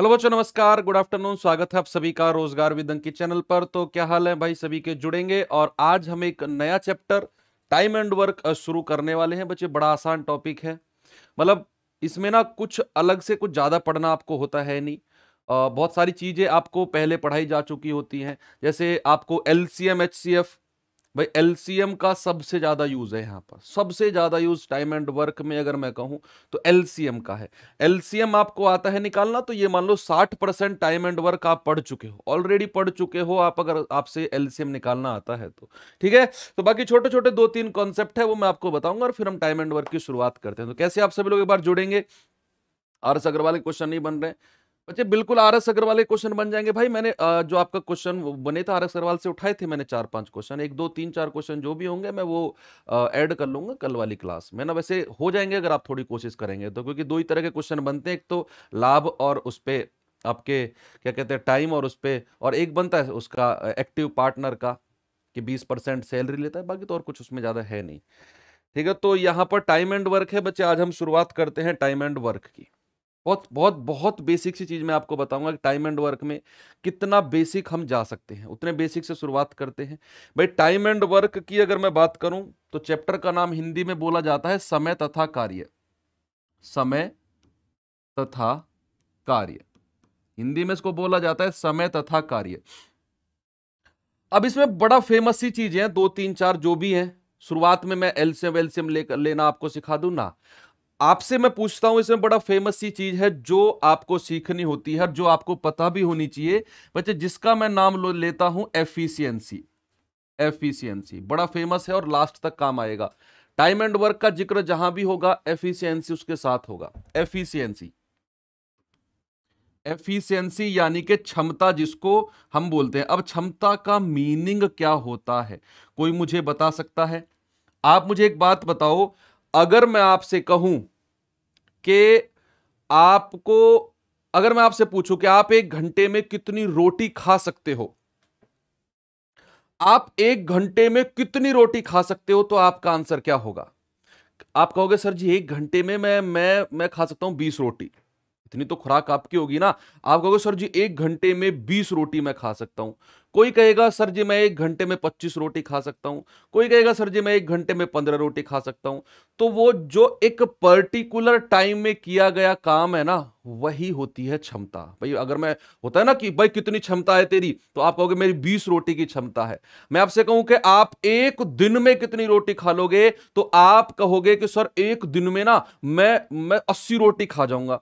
hello बच्चों नमस्कार good afternoon स्वागत है आप सभी का रोजगार विद अंकित चैनल पर तो क्या हाल है भाई सभी के जुड़ेंगे और आज हम एक नया चैप्टर टाइम एंड वर्क शुरू करने वाले हैं बच्चे बड़ा आसान टॉपिक है मतलब इसमें ना कुछ अलग से कुछ ज़्यादा पढ़ना आपको होता है नहीं बहुत सारी चीज़ें आपको पहले पढ़ाई जा चुकी होती हैं जैसे आपको L C M H C F भाई एलसीएम का सबसे ज़्यादा यूज़ है यहाँ पर सबसे ज़्यादा यूज़ टाइम एंड वर्क में अगर मैं कहूं तो एलसीएम का है एलसीएम आपको आता है निकालना तो ये मान लो 60 परसेंट टाइम एंड वर्क आप पढ़ चुके हो ऑलरेडी पढ़ चुके हो आप अगर आपसे एलसीएम निकालना आता है तो ठीक है तो बाकी छोटे छोटे दो तीन कॉन्सेप्ट है वो मैं आपको बताऊंगा और फिर हम टाइम एंड वर्क की शुरुआत करते हैं तो कैसे आप सभी लोग एक बार जुड़ेंगे आर अग्रवाल के क्वेश्चन नहीं बन रहे बच्चे अच्छा, बिल्कुल आर एस अग्रवाल के क्वेश्चन बन जाएंगे भाई मैंने जो आपका क्वेश्चन बने था एस अग्रवाल से उठाए थे मैंने चार पांच क्वेश्चन एक दो तीन चार क्वेश्चन जो भी होंगे मैं वो ऐड कर लूंगा कल वाली क्लास में ना वैसे हो जाएंगे अगर आप थोड़ी कोशिश करेंगे तो क्योंकि दो ही तरह के क्वेश्चन बनते हैं एक तो लाभ और उस पर आपके क्या कहते हैं टाइम और उस पर और एक बनता है उसका एक्टिव पार्टनर का कि बीस परसेंट सैलरी लेता है बाकी तो और कुछ उसमें ज़्यादा है नहीं ठीक है तो यहाँ पर टाइम एंड वर्क है बच्चे आज हम शुरुआत करते हैं टाइम एंड वर्क की बहुत बहुत बहुत बेसिक सी चीज़ मैं आपको बताऊंगा कि टाइम एंड वर्क में कितना बेसिक हम जा सकते हैं उतने बेसिक से शुरुआत करते हैं भाई टाइम एंड वर्क की अगर मैं बात करूं तो चैप्टर का नाम हिंदी में बोला जाता है समय तथा कार्य समय तथा कार्य हिंदी में इसको बोला जाता है समय तथा कार्य अब इसमें बड़ा फेमस सी चीजें दो तीन चार जो भी है शुरुआत में मैं एल्सियम वेल्सियम लेकर लेना आपको सिखा दू ना आपसे मैं पूछता हूं इसमें बड़ा फेमस सी चीज है जो आपको सीखनी होती है जो आपको पता भी होनी चाहिए बच्चे जिसका मैं नाम लेता हूं एफिशियंसी एफिशियंसी बड़ा फेमस है और लास्ट तक काम आएगा टाइम एंड वर्क का जिक्र जहां भी होगा एफिशियंसी उसके साथ होगा एफिशियंसी एफिशियंसी यानी कि क्षमता जिसको हम बोलते हैं अब क्षमता का मीनिंग क्या होता है कोई मुझे बता सकता है आप मुझे एक बात बताओ अगर मैं आपसे कहूं कि आपको अगर मैं आपसे पूछूं कि आप एक घंटे में कितनी रोटी खा सकते हो आप एक घंटे में कितनी रोटी खा सकते हो तो आपका आंसर क्या होगा आप कहोगे सर जी एक घंटे में मैं मैं मैं खा सकता हूं बीस रोटी इतनी तो खुराक आपकी होगी ना आप कहोगे सर जी एक घंटे में बीस रोटी मैं खा सकता हूँ कोई कहेगा सर जी मैं एक घंटे में पच्चीस रोटी खा सकता हूँ कोई कहेगा सर जी मैं एक घंटे में पंद्रह रोटी खा सकता हूँ तो वो जो एक पर्टिकुलर टाइम में किया गया काम है ना वही होती है क्षमता भाई अगर मैं होता है ना कि भाई कितनी क्षमता है तेरी तो आप कहोगे मेरी बीस रोटी की क्षमता है मैं आपसे कहूं कि आप एक दिन में कितनी रोटी खा लोगे तो आप कहोगे कि सर एक दिन में ना मैं मैं अस्सी रोटी खा जाऊंगा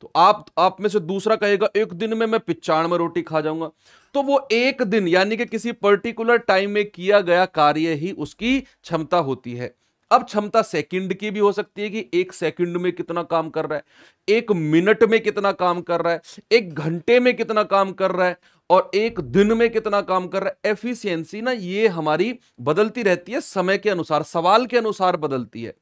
तो आप आप में से दूसरा कहेगा एक दिन में मैं पिचानवे रोटी खा जाऊंगा तो वो एक दिन यानी कि किसी पर्टिकुलर टाइम में किया गया कार्य ही उसकी क्षमता होती है अब क्षमता सेकंड की भी हो सकती है कि एक सेकंड में कितना काम कर रहा है एक मिनट में कितना काम कर रहा है एक घंटे में कितना काम कर रहा है और एक दिन में कितना काम कर रहा है एफिशियंसी ना ये हमारी बदलती रहती है समय के अनुसार सवाल के अनुसार बदलती है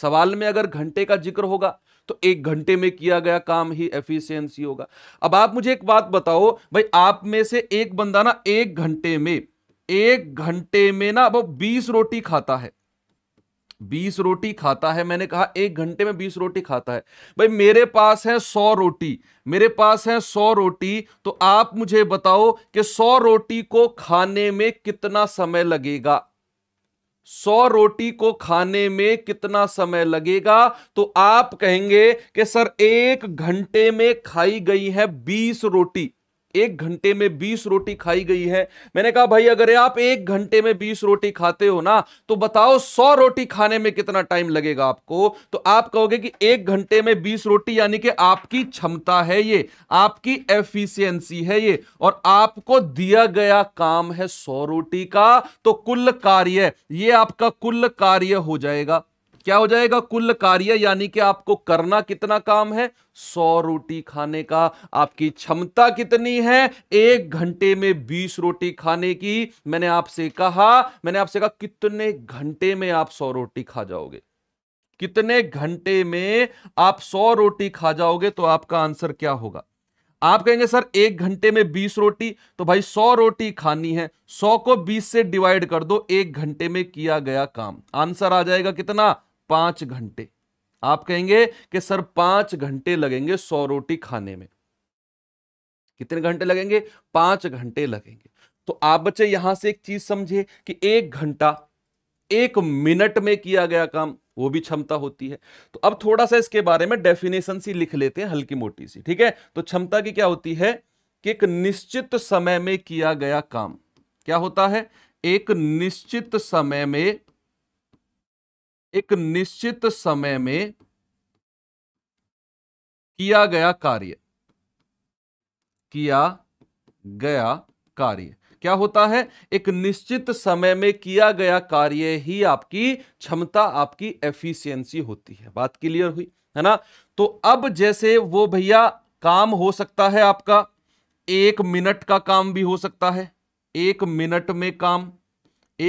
सवाल में अगर घंटे का जिक्र होगा तो एक घंटे में किया गया काम ही एफिशिएंसी होगा अब आप मुझे एक बात बताओ भाई आप में से एक बंदा ना एक घंटे में एक घंटे में ना वो बीस रोटी खाता है बीस रोटी खाता है मैंने कहा एक घंटे में बीस रोटी खाता है भाई मेरे पास है सौ रोटी मेरे पास है सौ रोटी तो आप मुझे बताओ कि सौ रोटी को खाने में कितना समय लगेगा सौ रोटी को खाने में कितना समय लगेगा तो आप कहेंगे कि सर एक घंटे में खाई गई है बीस रोटी एक घंटे में बीस रोटी खाई गई है मैंने कहा भाई अगर आप एक घंटे में बीस रोटी खाते हो ना तो बताओ सौ रोटी खाने में कितना टाइम लगेगा आपको तो आप कहोगे कि एक घंटे में बीस रोटी यानी कि आपकी क्षमता है ये आपकी एफिशिएंसी है ये और आपको दिया गया काम है सौ रोटी का तो कुल कार्य ये आपका कुल कार्य हो जाएगा क्या हो जाएगा कुल कार्य यानी कि आपको करना कितना काम है सौ रोटी खाने का आपकी क्षमता कितनी है एक घंटे में बीस रोटी खाने की मैंने आपसे कहा मैंने आपसे कहा कितने घंटे में आप सौ रोटी खा जाओगे कितने घंटे में आप सौ रोटी खा जाओगे तो आपका आंसर क्या होगा आप कहेंगे सर एक घंटे में बीस रोटी तो भाई सौ रोटी खानी है सौ को बीस से डिवाइड कर दो एक घंटे में किया गया काम आंसर आ जाएगा कितना पांच घंटे आप कहेंगे कि सर पांच घंटे लगेंगे सौ रोटी खाने में कितने घंटे लगेंगे पांच घंटे लगेंगे तो आप बच्चे यहां से एक चीज समझे कि एक घंटा एक मिनट में किया गया काम वो भी क्षमता होती है तो अब थोड़ा सा इसके बारे में डेफिनेशन सी लिख लेते हैं हल्की मोटी सी ठीक है तो क्षमता की क्या होती है कि एक निश्चित समय में किया गया काम क्या होता है एक निश्चित समय में एक निश्चित समय में किया गया कार्य किया गया कार्य क्या होता है एक निश्चित समय में किया गया कार्य ही आपकी क्षमता आपकी एफिशिएंसी होती है बात क्लियर हुई है ना तो अब जैसे वो भैया काम हो सकता है आपका एक मिनट का काम भी हो सकता है एक मिनट में काम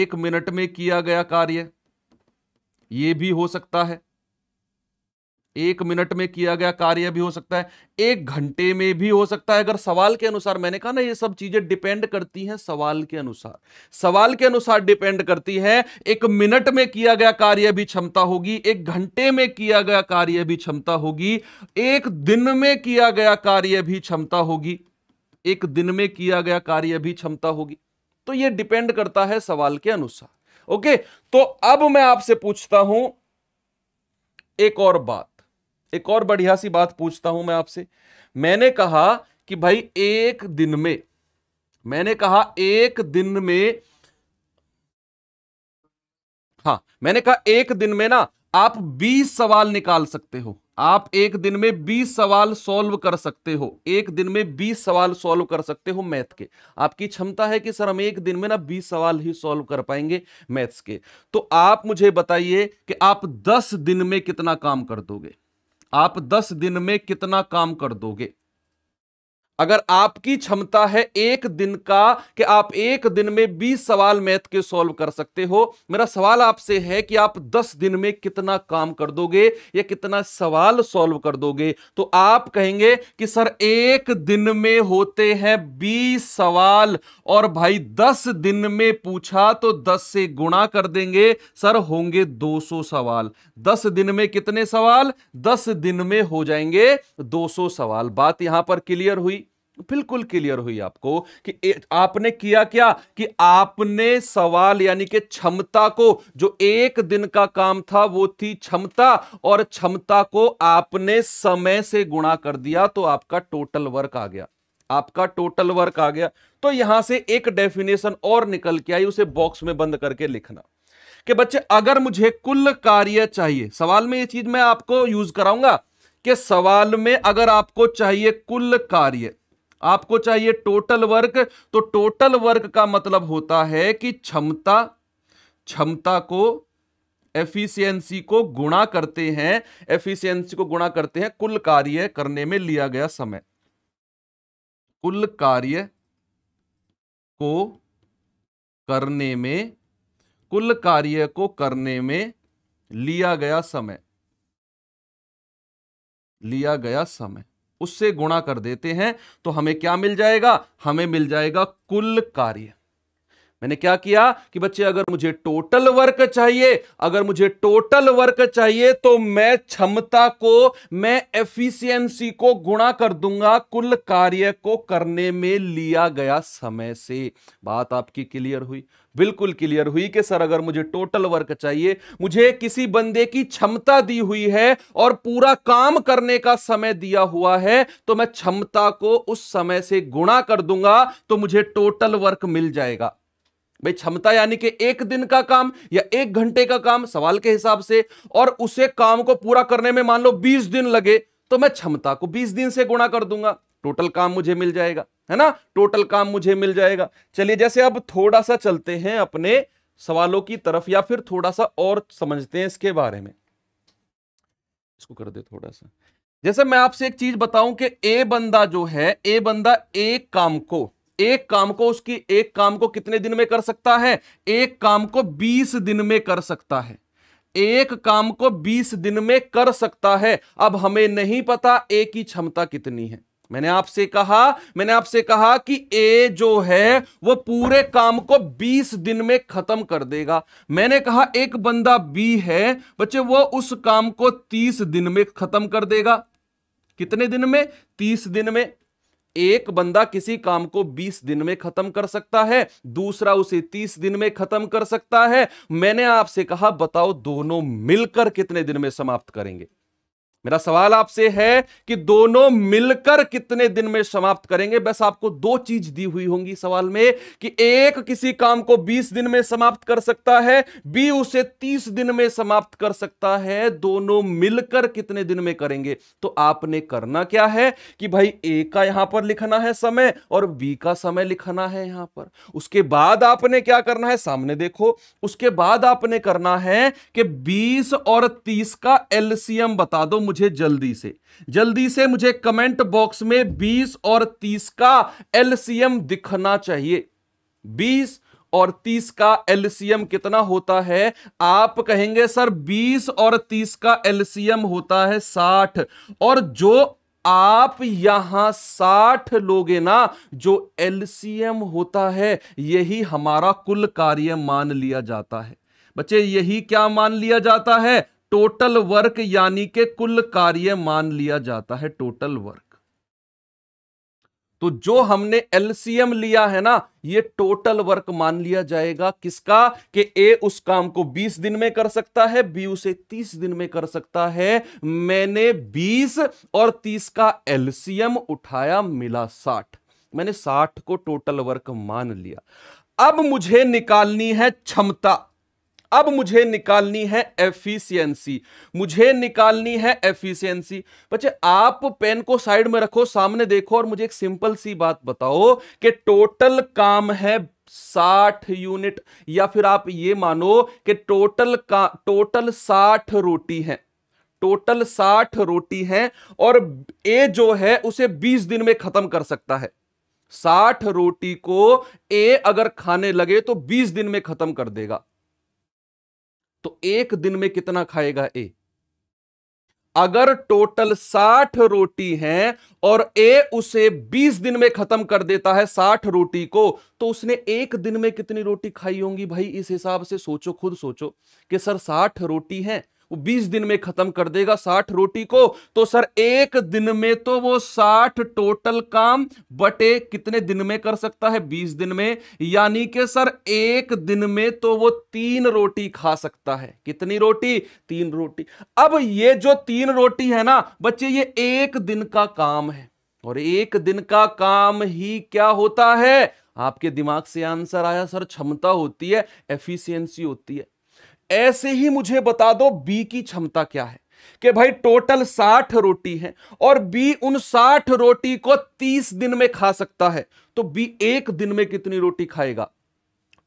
एक मिनट में किया गया कार्य यह भी हो सकता है एक मिनट में किया गया कार्य भी हो सकता है एक घंटे में भी हो सकता है अगर सवाल के अनुसार मैंने कहा ना ये सब चीजें डिपेंड करती हैं सवाल के अनुसार सवाल के अनुसार डिपेंड करती है एक मिनट में किया गया कार्य भी क्षमता होगी एक घंटे में किया गया कार्य भी क्षमता होगी एक दिन में किया गया कार्य भी क्षमता होगी एक दिन में किया गया कार्य भी क्षमता होगी तो यह डिपेंड करता है सवाल के अनुसार ओके तो अब मैं आपसे पूछता हूं एक और बात एक और बढ़िया सी बात पूछता हूं मैं आपसे मैंने कहा कि भाई एक दिन में मैंने कहा एक दिन में हाँ मैंने कहा एक दिन में ना आप 20 सवाल निकाल सकते हो आप एक दिन में 20 सवाल सॉल्व कर सकते हो एक दिन में 20 सवाल सॉल्व कर सकते हो मैथ के आपकी क्षमता है कि सर हम एक दिन में ना 20 सवाल ही सॉल्व कर पाएंगे मैथ्स के तो आप मुझे बताइए कि आप 10 दिन में कितना काम कर दोगे आप 10 दिन में कितना काम कर दोगे अगर आपकी क्षमता है एक दिन का कि आप एक दिन में 20 सवाल मैथ के सॉल्व कर सकते हो मेरा सवाल आपसे है कि आप 10 दिन में कितना काम कर दोगे या कितना सवाल सॉल्व कर दोगे तो आप कहेंगे कि सर एक दिन में होते हैं 20 सवाल और भाई 10 दिन में पूछा तो 10 से गुणा कर देंगे सर होंगे 200 सवाल 10 दिन में कितने सवाल दस दिन में हो जाएंगे सौ सवाल बात यहां पर क्लियर हुई बिल्कुल क्लियर हुई आपको कि ए, आपने किया क्या कि आपने सवाल यानी कि क्षमता को जो एक दिन का काम था वो थी क्षमता और क्षमता को आपने समय से गुणा कर दिया तो आपका टोटल वर्क आ गया आपका टोटल वर्क आ गया तो यहां से एक डेफिनेशन और निकल के आई उसे बॉक्स में बंद करके लिखना कि बच्चे अगर मुझे कुल कार्य चाहिए सवाल में ये चीज मैं आपको यूज कराऊंगा कि सवाल में अगर आपको चाहिए कुल कार्य आपको चाहिए टोटल वर्क तो टोटल वर्क का मतलब होता है कि क्षमता क्षमता को एफिशिएंसी को गुणा करते हैं एफिशिएंसी को गुणा करते हैं कुल कार्य करने में लिया गया समय कुल कार्य को करने में कुल कार्य को करने में लिया गया समय लिया गया समय उससे गुणा कर देते हैं तो हमें क्या मिल जाएगा हमें मिल जाएगा कुल कार्य मैंने क्या किया कि बच्चे अगर मुझे टोटल वर्क चाहिए अगर मुझे टोटल वर्क चाहिए तो मैं क्षमता को मैं एफिशिएंसी को गुणा कर दूंगा कुल कार्य को करने में लिया गया समय से बात आपकी क्लियर हुई बिल्कुल क्लियर हुई कि सर अगर मुझे टोटल वर्क चाहिए मुझे किसी बंदे की क्षमता दी हुई है और पूरा काम करने का समय दिया हुआ है तो मैं क्षमता को उस समय से गुणा कर दूंगा तो मुझे टोटल वर्क मिल जाएगा भाई क्षमता यानी कि एक दिन का काम या एक घंटे का काम सवाल के हिसाब से और उसे काम को पूरा करने में मान लो बीस दिन लगे तो मैं क्षमता को बीस दिन से गुणा कर दूंगा टोटल काम मुझे मिल जाएगा है ना टोटल काम मुझे मिल जाएगा चलिए जैसे अब थोड़ा सा चलते हैं अपने सवालों की तरफ या फिर थोड़ा सा और समझते हैं इसके बारे में इसको कर दे थोड़ा सा जैसे मैं आपसे एक चीज बताऊं कि ए बंदा जो है ए बंदा एक काम को एक काम को उसकी एक काम को कितने दिन में कर सकता है एक काम को बीस दिन में कर सकता है एक काम को बीस दिन में कर सकता है अब हमें नहीं पता ए की क्षमता कितनी है मैंने आपसे कहा मैंने आपसे कहा कि ए जो है वो पूरे काम को 20 दिन में खत्म कर देगा मैंने कहा एक बंदा बी है बच्चे वो उस काम को 30 दिन में खत्म कर देगा कितने दिन में 30 दिन में एक बंदा किसी काम को 20 दिन में खत्म कर सकता है दूसरा उसे 30 दिन में खत्म कर सकता है मैंने आपसे कहा बताओ दोनों मिलकर कितने दिन में समाप्त करेंगे मेरा सवाल आपसे है कि दोनों मिलकर कितने दिन में समाप्त करेंगे बस आपको दो चीज दी हुई होंगी सवाल में कि एक किसी काम को 20 दिन में समाप्त कर सकता है बी उसे 30 दिन में समाप्त कर सकता है दोनों मिलकर कितने दिन में करेंगे तो आपने करना क्या है कि भाई ए का यहां पर लिखना है समय और बी का समय लिखना है यहां पर उसके बाद आपने क्या करना है सामने देखो उसके बाद आपने करना है कि बीस और तीस का एलसीएम बता दो मुझे मुझे जल्दी से जल्दी से मुझे कमेंट बॉक्स में 20 और 30 का एलसीएम दिखना चाहिए 20 और 30 का एलसीएम कितना होता है आप कहेंगे सर 20 और 30 का एलसीएम होता है 60 और जो आप यहां 60 लोगे ना जो एलसीएम होता है यही हमारा कुल कार्य मान लिया जाता है बच्चे यही क्या मान लिया जाता है टोटल वर्क यानी के कुल कार्य मान लिया जाता है टोटल वर्क तो जो हमने एलसीएम लिया है ना ये टोटल वर्क मान लिया जाएगा किसका कि ए उस काम को 20 दिन में कर सकता है बी उसे 30 दिन में कर सकता है मैंने 20 और 30 का एलसीएम उठाया मिला 60 मैंने 60 को टोटल वर्क मान लिया अब मुझे निकालनी है क्षमता अब मुझे निकालनी है एफिशिएंसी मुझे निकालनी है एफिशिएंसी बच्चे आप पेन को साइड में रखो सामने देखो और मुझे एक सिंपल सी बात बताओ कि टोटल काम है साठ यूनिट या फिर आप ये मानो कि टोटल का टोटल साठ रोटी है टोटल साठ रोटी है और ए जो है उसे बीस दिन में खत्म कर सकता है साठ रोटी को ए अगर खाने लगे तो बीस दिन में खत्म कर देगा तो एक दिन में कितना खाएगा ए अगर टोटल साठ रोटी हैं और ए उसे बीस दिन में खत्म कर देता है साठ रोटी को तो उसने एक दिन में कितनी रोटी खाई होंगी भाई इस हिसाब से सोचो खुद सोचो कि सर साठ रोटी हैं वो बीस दिन में खत्म कर देगा साठ रोटी को तो सर एक दिन में तो वो साठ टोटल काम बटे कितने दिन में कर सकता है बीस दिन में यानी कि सर एक दिन में तो वो तीन रोटी खा सकता है कितनी रोटी तीन रोटी अब ये जो तीन रोटी है ना बच्चे ये एक दिन का काम है और एक दिन का काम ही क्या होता है आपके दिमाग से आंसर आया सर क्षमता होती है एफिशिएंसी होती है ऐसे ही मुझे बता दो बी की क्षमता क्या है कि भाई टोटल साठ रोटी है और बी उन साठ रोटी को तीस दिन में खा सकता है तो बी एक दिन में कितनी रोटी खाएगा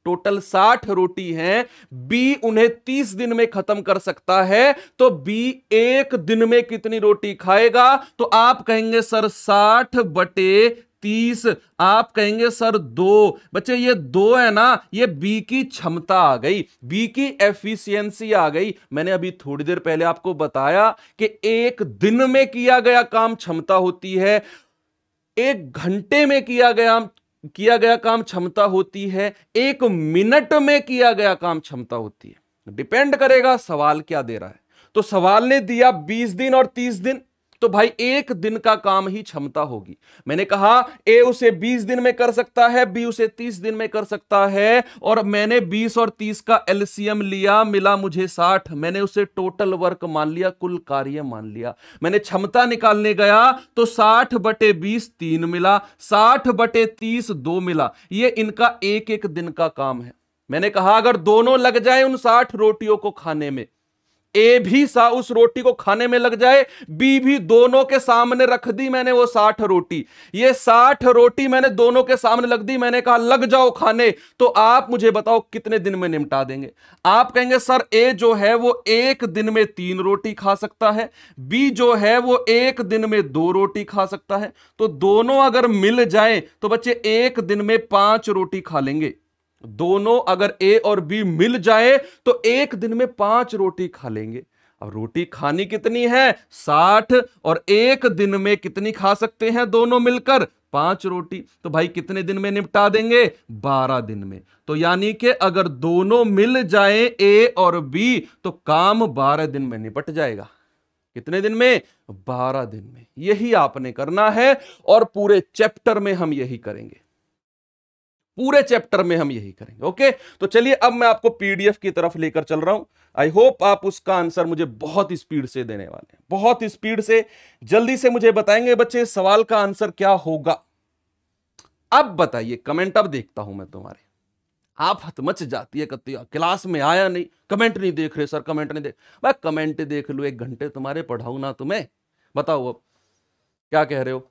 टोटल साठ रोटी है बी उन्हें तीस दिन में खत्म कर सकता है तो बी एक दिन में कितनी रोटी खाएगा तो आप कहेंगे सर साठ बटे तीस आप कहेंगे सर दो बच्चे ये दो है ना ये बी की क्षमता आ गई बी की एफिशिएंसी आ गई मैंने अभी थोड़ी देर पहले आपको बताया कि एक दिन में किया गया काम क्षमता होती है एक घंटे में किया गया किया गया काम क्षमता होती है एक मिनट में किया गया काम क्षमता होती है डिपेंड करेगा सवाल क्या दे रहा है तो सवाल ने दिया 20 दिन और 30 दिन तो भाई एक दिन का काम ही क्षमता होगी मैंने कहा ए उसे 20 दिन में कर सकता है बी उसे 30 दिन में कर सकता है और मैंने 20 और 30 का एलसीएम लिया मिला मुझे 60 मैंने उसे टोटल वर्क मान लिया कुल कार्य मान लिया मैंने क्षमता निकालने गया तो 60 बटे बीस तीन मिला 60 बटे तीस दो मिला ये इनका एक एक दिन का काम है मैंने कहा अगर दोनों लग जाए उन साठ रोटियों को खाने में ए भी सा उस रोटी को खाने में लग जाए बी भी दोनों के सामने रख दी मैंने वो साठ रोटी ये साठ रोटी मैंने दोनों के सामने लग दी मैंने कहा लग जाओ खाने तो आप मुझे बताओ कितने दिन में निपटा देंगे आप कहेंगे सर ए जो है वो एक दिन में तीन रोटी खा सकता है बी जो है वो एक दिन में दो रोटी खा सकता है तो दोनों अगर मिल जाए तो बच्चे एक दिन में पांच रोटी खा लेंगे दोनों अगर ए और बी मिल जाए तो एक दिन में पांच रोटी खा लेंगे अब रोटी खानी कितनी है साठ और एक दिन में कितनी खा सकते हैं दोनों मिलकर पांच रोटी तो भाई कितने दिन में निपटा देंगे बारह दिन में तो यानी कि अगर दोनों मिल जाए ए और बी तो काम बारह दिन में निपट जाएगा कितने दिन में बारह दिन में यही आपने करना है और पूरे चैप्टर में हम यही करेंगे पूरे चैप्टर में हम यही करेंगे ओके तो चलिए अब मैं आपको पीडीएफ की तरफ लेकर चल रहा हूं आई होप आप उसका आंसर मुझे बहुत स्पीड से देने वाले हैं बहुत स्पीड से जल्दी से मुझे बताएंगे बच्चे सवाल का आंसर क्या होगा अब बताइए कमेंट अब देखता हूं मैं तुम्हारे आप हतमच जाती है कहती क्लास में आया नहीं कमेंट नहीं देख रहे सर कमेंट नहीं देख भाई कमेंट देख लो एक घंटे तुम्हारे पढ़ाऊ ना तुम्हें बताओ अब क्या कह रहे हो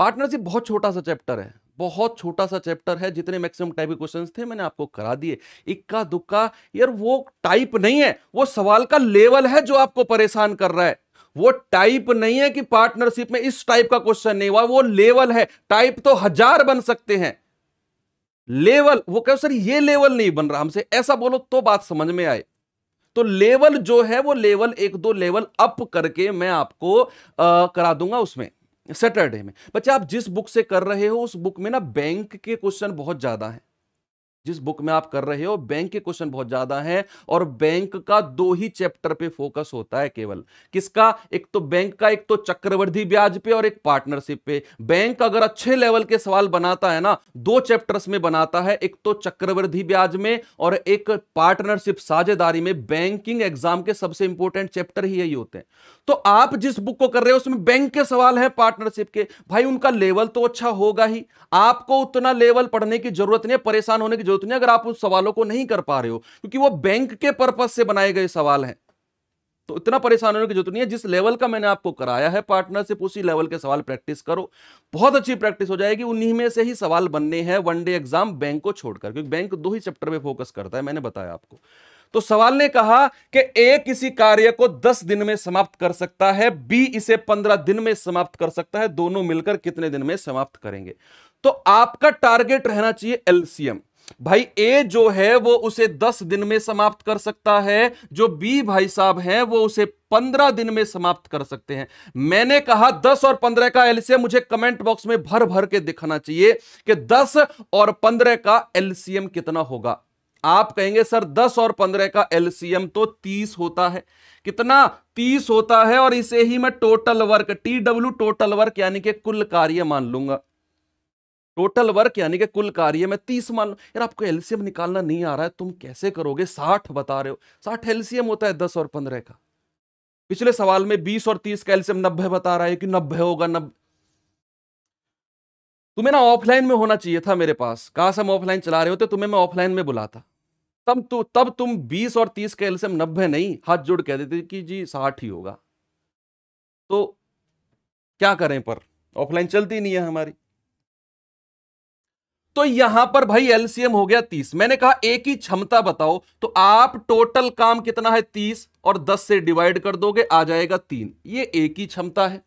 पार्टनरशिप बहुत छोटा सा चैप्टर है बहुत छोटा सा चैप्टर है जितने मैक्सिमम टाइप के क्वेश्चन थे मैंने आपको करा दिए इक्का दुक्का यार वो टाइप नहीं है वो सवाल का लेवल है जो आपको परेशान कर रहा है वो टाइप नहीं है कि पार्टनरशिप में इस टाइप का क्वेश्चन नहीं हुआ वो लेवल है टाइप तो हजार बन सकते हैं लेवल वो कहो सर ये लेवल नहीं बन रहा हमसे ऐसा बोलो तो बात समझ में आए तो लेवल जो है वो लेवल एक दो लेवल अप करके मैं आपको आ, करा दूंगा उसमें सैटरडे में बच्चे आप जिस बुक से कर रहे हो उस बुक में ना बैंक के क्वेश्चन बहुत ज़्यादा हैं जिस बुक में आप कर रहे हो बैंक के क्वेश्चन बहुत ज्यादा हैं और बैंक का दो ही चैप्टर पे फोकस होता है केवल किसका एक तो बैंक का एक तो चक्रवर्धी ब्याज पे और एक पार्टनरशिप पे बैंक अगर अच्छे लेवल के सवाल बनाता है ना दो चैप्टर्स में बनाता है एक तो चक्रवर्धी ब्याज में और एक पार्टनरशिप साझेदारी में बैंकिंग एग्जाम के सबसे इंपोर्टेंट चैप्टर ही यही होते हैं तो आप जिस बुक को कर रहे हो उसमें बैंक के सवाल है पार्टनरशिप के भाई उनका लेवल तो अच्छा होगा ही आपको उतना लेवल पढ़ने की जरूरत नहीं है परेशान होने की जरूरत नहीं अगर आप उन सवालों को नहीं कर पा रहे हो क्योंकि वो बैंक के पर्पज से बनाए गए सवाल हैं तो इतना परेशान होने की जरूरत नहीं है जिस लेवल का मैंने आपको कराया है पार्टनरशिप उसी लेवल के सवाल प्रैक्टिस करो बहुत अच्छी प्रैक्टिस हो जाएगी उन्हीं में से ही सवाल बनने हैं वन डे एग्जाम बैंक को छोड़कर क्योंकि बैंक दो ही चैप्टर में फोकस करता है मैंने बताया आपको तो सवाल ने कहा कि ए किसी कार्य को 10 दिन में समाप्त कर सकता है बी इसे 15 दिन में समाप्त कर सकता है दोनों मिलकर कितने दिन में समाप्त करेंगे तो आपका टारगेट रहना चाहिए एलसीएम भाई ए जो है वो उसे दस दिन में समाप्त कर सकता है जो बी भाई साहब है वो उसे पंद्रह दिन में समाप्त कर सकते हैं मैंने कहा दस और पंद्रह का एलसीएम मुझे कमेंट बॉक्स में भर भर के दिखाना चाहिए कि दस और पंद्रह का एलसीएम कितना होगा आप कहेंगे सर दस और पंद्रह का एलसीएम तो तीस होता है कितना तीस होता है और इसे ही मैं total work T W total work यानी कि कुल कार्य मान लूंगा टोटल वर्क यानी कि कुल कार्य में तीस मान लो यार आपको एलसीएम निकालना नहीं आ रहा है तुम कैसे करोगे साठ बता रहे हो साठ एलसीएम होता है दस और पंद्रह का पिछले सवाल में बीस और तीस का एलसीएम नब्बे बता रहा है कि नब्बे होगा नब्बे तुम्हें ना ऑफलाइन में होना चाहिए था मेरे पास कहा हम ऑफलाइन चला रहे होते तुम्हें मैं ऑफलाइन में बुलाता तब तु, तो, तब तुम बीस और तीस का एलसीएम नब्बे नहीं हाथ जोड़ कह देते कि जी साठ ही होगा तो क्या करें पर ऑफलाइन चलती नहीं है हमारी तो यहां पर भाई एलसीएम हो गया तीस मैंने कहा एक ही क्षमता बताओ तो आप टोटल काम कितना है तीस और दस से डिवाइड कर दोगे आ जाएगा तीन ये एक ही क्षमता है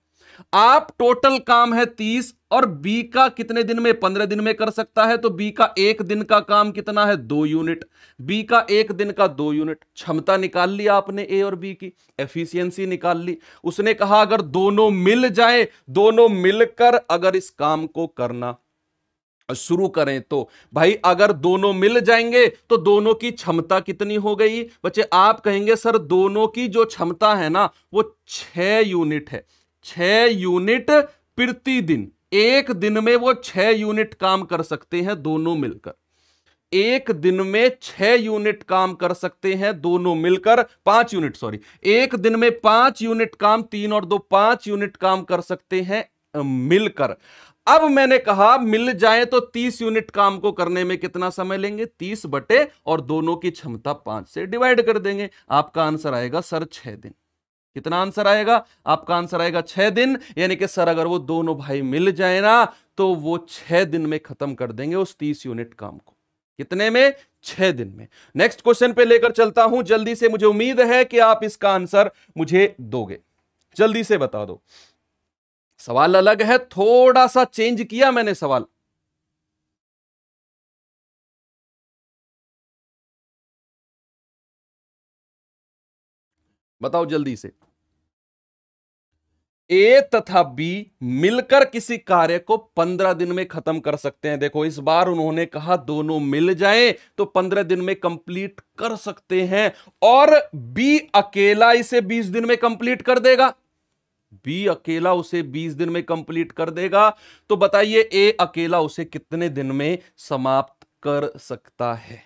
आप टोटल काम है तीस और बी का कितने दिन में पंद्रह दिन में कर सकता है तो बी का एक दिन का काम कितना है दो यूनिट बी का एक दिन का दो यूनिट क्षमता निकाल ली आपने ए और बी की एफिशिएंसी निकाल ली उसने कहा अगर दोनों मिल जाए दोनों मिलकर अगर इस काम को करना शुरू करें तो भाई अगर दोनों मिल जाएंगे तो दोनों की क्षमता कितनी हो गई बच्चे आप कहेंगे सर दोनों की जो क्षमता है ना वो छह यूनिट है छह यूनिट प्रतिदिन एक दिन में वो छह यूनिट काम कर सकते हैं दोनों मिलकर एक दिन में छह यूनिट काम कर सकते हैं दोनों मिलकर पांच यूनिट सॉरी एक दिन में पांच यूनिट काम तीन और दो पांच यूनिट काम कर सकते हैं मिलकर अब मैंने कहा मिल जाए तो 30 यूनिट काम को करने में कितना समय लेंगे 30 बटे और दोनों की क्षमता पांच से डिवाइड कर देंगे आपका आंसर आएगा सर छह दिन कितना आंसर आएगा आपका आंसर आएगा छह दिन यानी कि सर अगर वो दोनों भाई मिल जाए ना तो वो छह दिन में खत्म कर देंगे उस तीस यूनिट काम को कितने में छह दिन में नेक्स्ट क्वेश्चन पे लेकर चलता हूं जल्दी से मुझे उम्मीद है कि आप इसका आंसर मुझे दोगे जल्दी से बता दो सवाल अलग है थोड़ा सा चेंज किया मैंने सवाल बताओ जल्दी से ए तथा बी मिलकर किसी कार्य को पंद्रह दिन में खत्म कर सकते हैं देखो इस बार उन्होंने कहा दोनों मिल जाएं तो पंद्रह दिन में कंप्लीट कर सकते हैं और बी अकेला इसे बीस दिन में कंप्लीट कर देगा बी अकेला उसे 20 दिन में कंप्लीट कर देगा तो बताइए ए अकेला उसे कितने दिन में समाप्त कर सकता है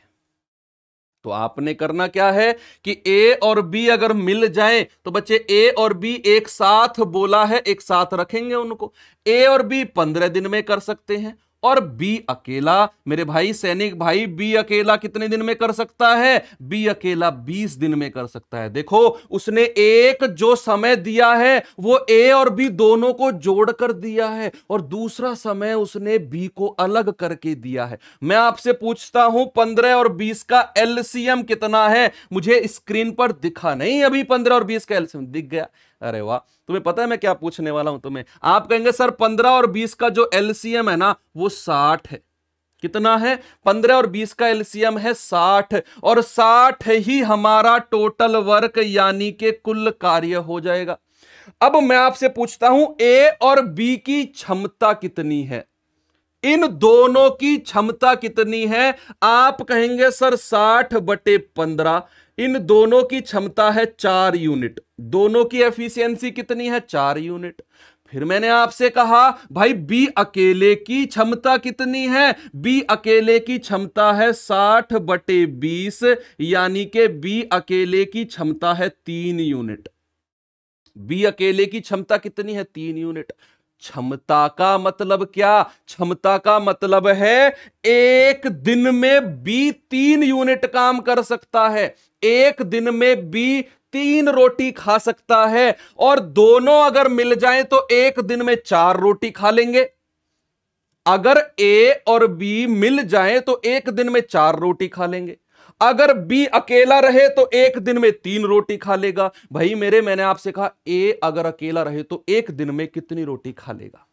तो आपने करना क्या है कि ए और बी अगर मिल जाएं तो बच्चे ए और बी एक साथ बोला है एक साथ रखेंगे उनको ए और बी पंद्रह दिन में कर सकते हैं और बी अकेला मेरे भाई सैनिक भाई बी अकेला कितने दिन में कर सकता है बी अकेला 20 दिन में कर सकता है देखो उसने एक जो समय दिया है वो ए और बी दोनों को जोड़कर दिया है और दूसरा समय उसने बी को अलग करके दिया है मैं आपसे पूछता हूं पंद्रह और बीस का एलसीएम कितना है मुझे स्क्रीन पर दिखा नहीं अभी पंद्रह और बीस का एलसीएम दिख गया अरे वाह तुम्हें पता है मैं क्या पूछने वाला हूं तुम्हें आप कहेंगे सर पंद्रह और बीस का जो एलसीएम है ना वो साठ है कितना है पंद्रह और बीस का एलसीएम है साठ और साठ ही हमारा टोटल वर्क यानी के कुल कार्य हो जाएगा अब मैं आपसे पूछता हूं ए और बी की क्षमता कितनी है इन दोनों की क्षमता कितनी है आप कहेंगे सर साठ बटे पंद्रह इन दोनों की क्षमता है चार यूनिट दोनों की एफिशिएंसी कितनी है चार यूनिट फिर मैंने आपसे कहा भाई बी अकेले की क्षमता कितनी है बी अकेले की क्षमता है साठ बटे बीस यानी कि बी अकेले की क्षमता है तीन यूनिट बी अकेले की क्षमता कितनी है तीन यूनिट क्षमता का मतलब क्या क्षमता का मतलब है एक दिन में बी तीन यूनिट काम कर सकता है एक दिन में बी तीन रोटी खा सकता है और दोनों अगर मिल जाए तो एक दिन में चार रोटी खा लेंगे अगर ए और बी मिल जाए तो एक दिन में चार रोटी खा लेंगे अगर बी अकेला रहे तो एक दिन में तीन रोटी खा लेगा भाई मेरे मैंने आपसे कहा ए अगर अकेला रहे तो एक दिन में कितनी रोटी खा लेगा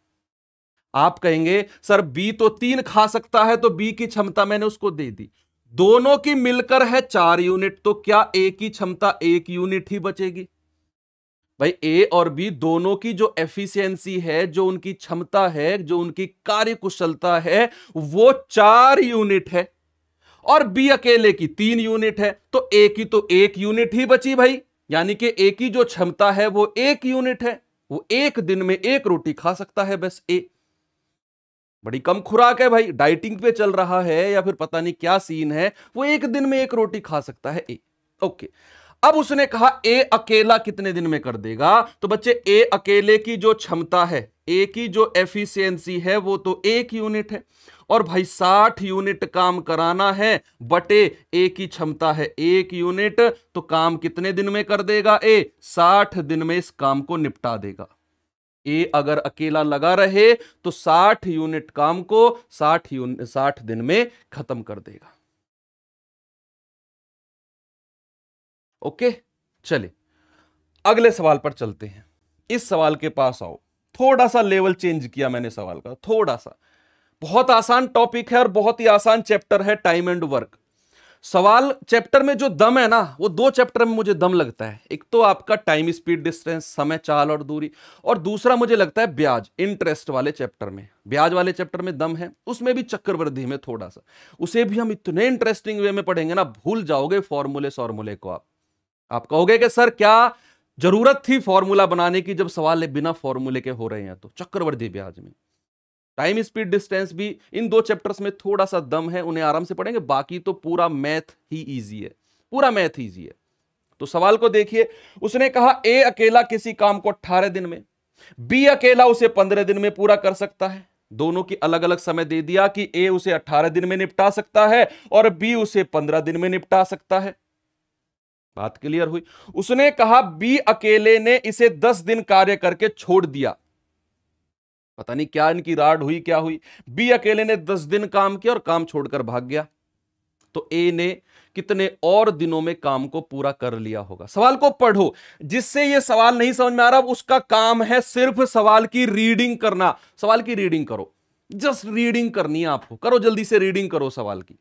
आप कहेंगे सर बी तो तीन खा सकता है तो बी की क्षमता मैंने उसको दे दी दोनों की मिलकर है चार यूनिट तो क्या ए की क्षमता एक यूनिट ही बचेगी भाई ए और बी दोनों की जो एफिशिएंसी है जो उनकी क्षमता है जो उनकी कार्य कुशलता है वो चार यूनिट है और बी अकेले की तीन यूनिट है तो ए की तो एक यूनिट ही बची भाई यानी कि ए की जो क्षमता है वो एक यूनिट है वो एक दिन में एक रोटी खा सकता है बस ए बड़ी कम खुराक है भाई डाइटिंग पे चल रहा है या फिर पता नहीं क्या सीन है वो एक दिन में एक रोटी खा सकता है ए ओके अब उसने कहा ए अकेला कितने दिन में कर देगा तो बच्चे ए अकेले की जो क्षमता है ए की जो एफिशिएंसी है वो तो एक यूनिट है और भाई साठ यूनिट काम कराना है बटे ए की क्षमता है एक यूनिट तो काम कितने दिन में कर देगा ए साठ दिन में इस काम को निपटा देगा ए अगर अकेला लगा रहे तो साठ यूनिट काम को साठ यूनिट साठ दिन में खत्म कर देगा ओके चले अगले सवाल पर चलते हैं इस सवाल के पास आओ थोड़ा सा लेवल चेंज किया मैंने सवाल का थोड़ा सा बहुत आसान टॉपिक है और बहुत ही आसान चैप्टर है टाइम एंड वर्क सवाल चैप्टर में जो दम है ना वो दो चैप्टर में मुझे दम लगता है एक तो आपका टाइम स्पीड डिस्टेंस समय चाल और दूरी और दूसरा मुझे लगता है ब्याज इंटरेस्ट वाले चैप्टर में ब्याज वाले चैप्टर में दम है उसमें भी चक्रवृद्धि में थोड़ा सा उसे भी हम इतने इंटरेस्टिंग वे में पढ़ेंगे ना भूल जाओगे फॉर्मूले सॉर्मूले को आप आप कहोगे कि सर क्या जरूरत थी फॉर्मूला बनाने की जब सवाल बिना फॉर्मूले के हो रहे हैं तो चक्रवर्ती ब्याज में टाइम स्पीड डिस्टेंस भी इन दो चैप्टर्स में थोड़ा सा दम है उन्हें आराम से पढ़ेंगे बाकी तो पूरा मैथ ही ईजी है पूरा मैथ इजी है तो सवाल को देखिए उसने कहा ए अकेला किसी काम को अट्ठारह दिन में बी अकेला उसे पंद्रह दिन में पूरा कर सकता है दोनों की अलग अलग समय दे दिया कि ए उसे अट्ठारह दिन में निपटा सकता है और बी उसे पंद्रह दिन में निपटा सकता है बात क्लियर हुई उसने कहा बी अकेले ने इसे दस दिन कार्य करके छोड़ दिया पता नहीं क्या इनकी राड हुई क्या हुई बी अकेले ने दस दिन काम किया और काम छोड़कर भाग गया तो ए ने कितने और दिनों में काम को पूरा कर लिया होगा सवाल को पढ़ो जिससे यह सवाल नहीं समझ में आ रहा उसका काम है सिर्फ सवाल की रीडिंग करना सवाल की रीडिंग करो जस्ट रीडिंग करनी है आपको करो जल्दी से रीडिंग करो सवाल की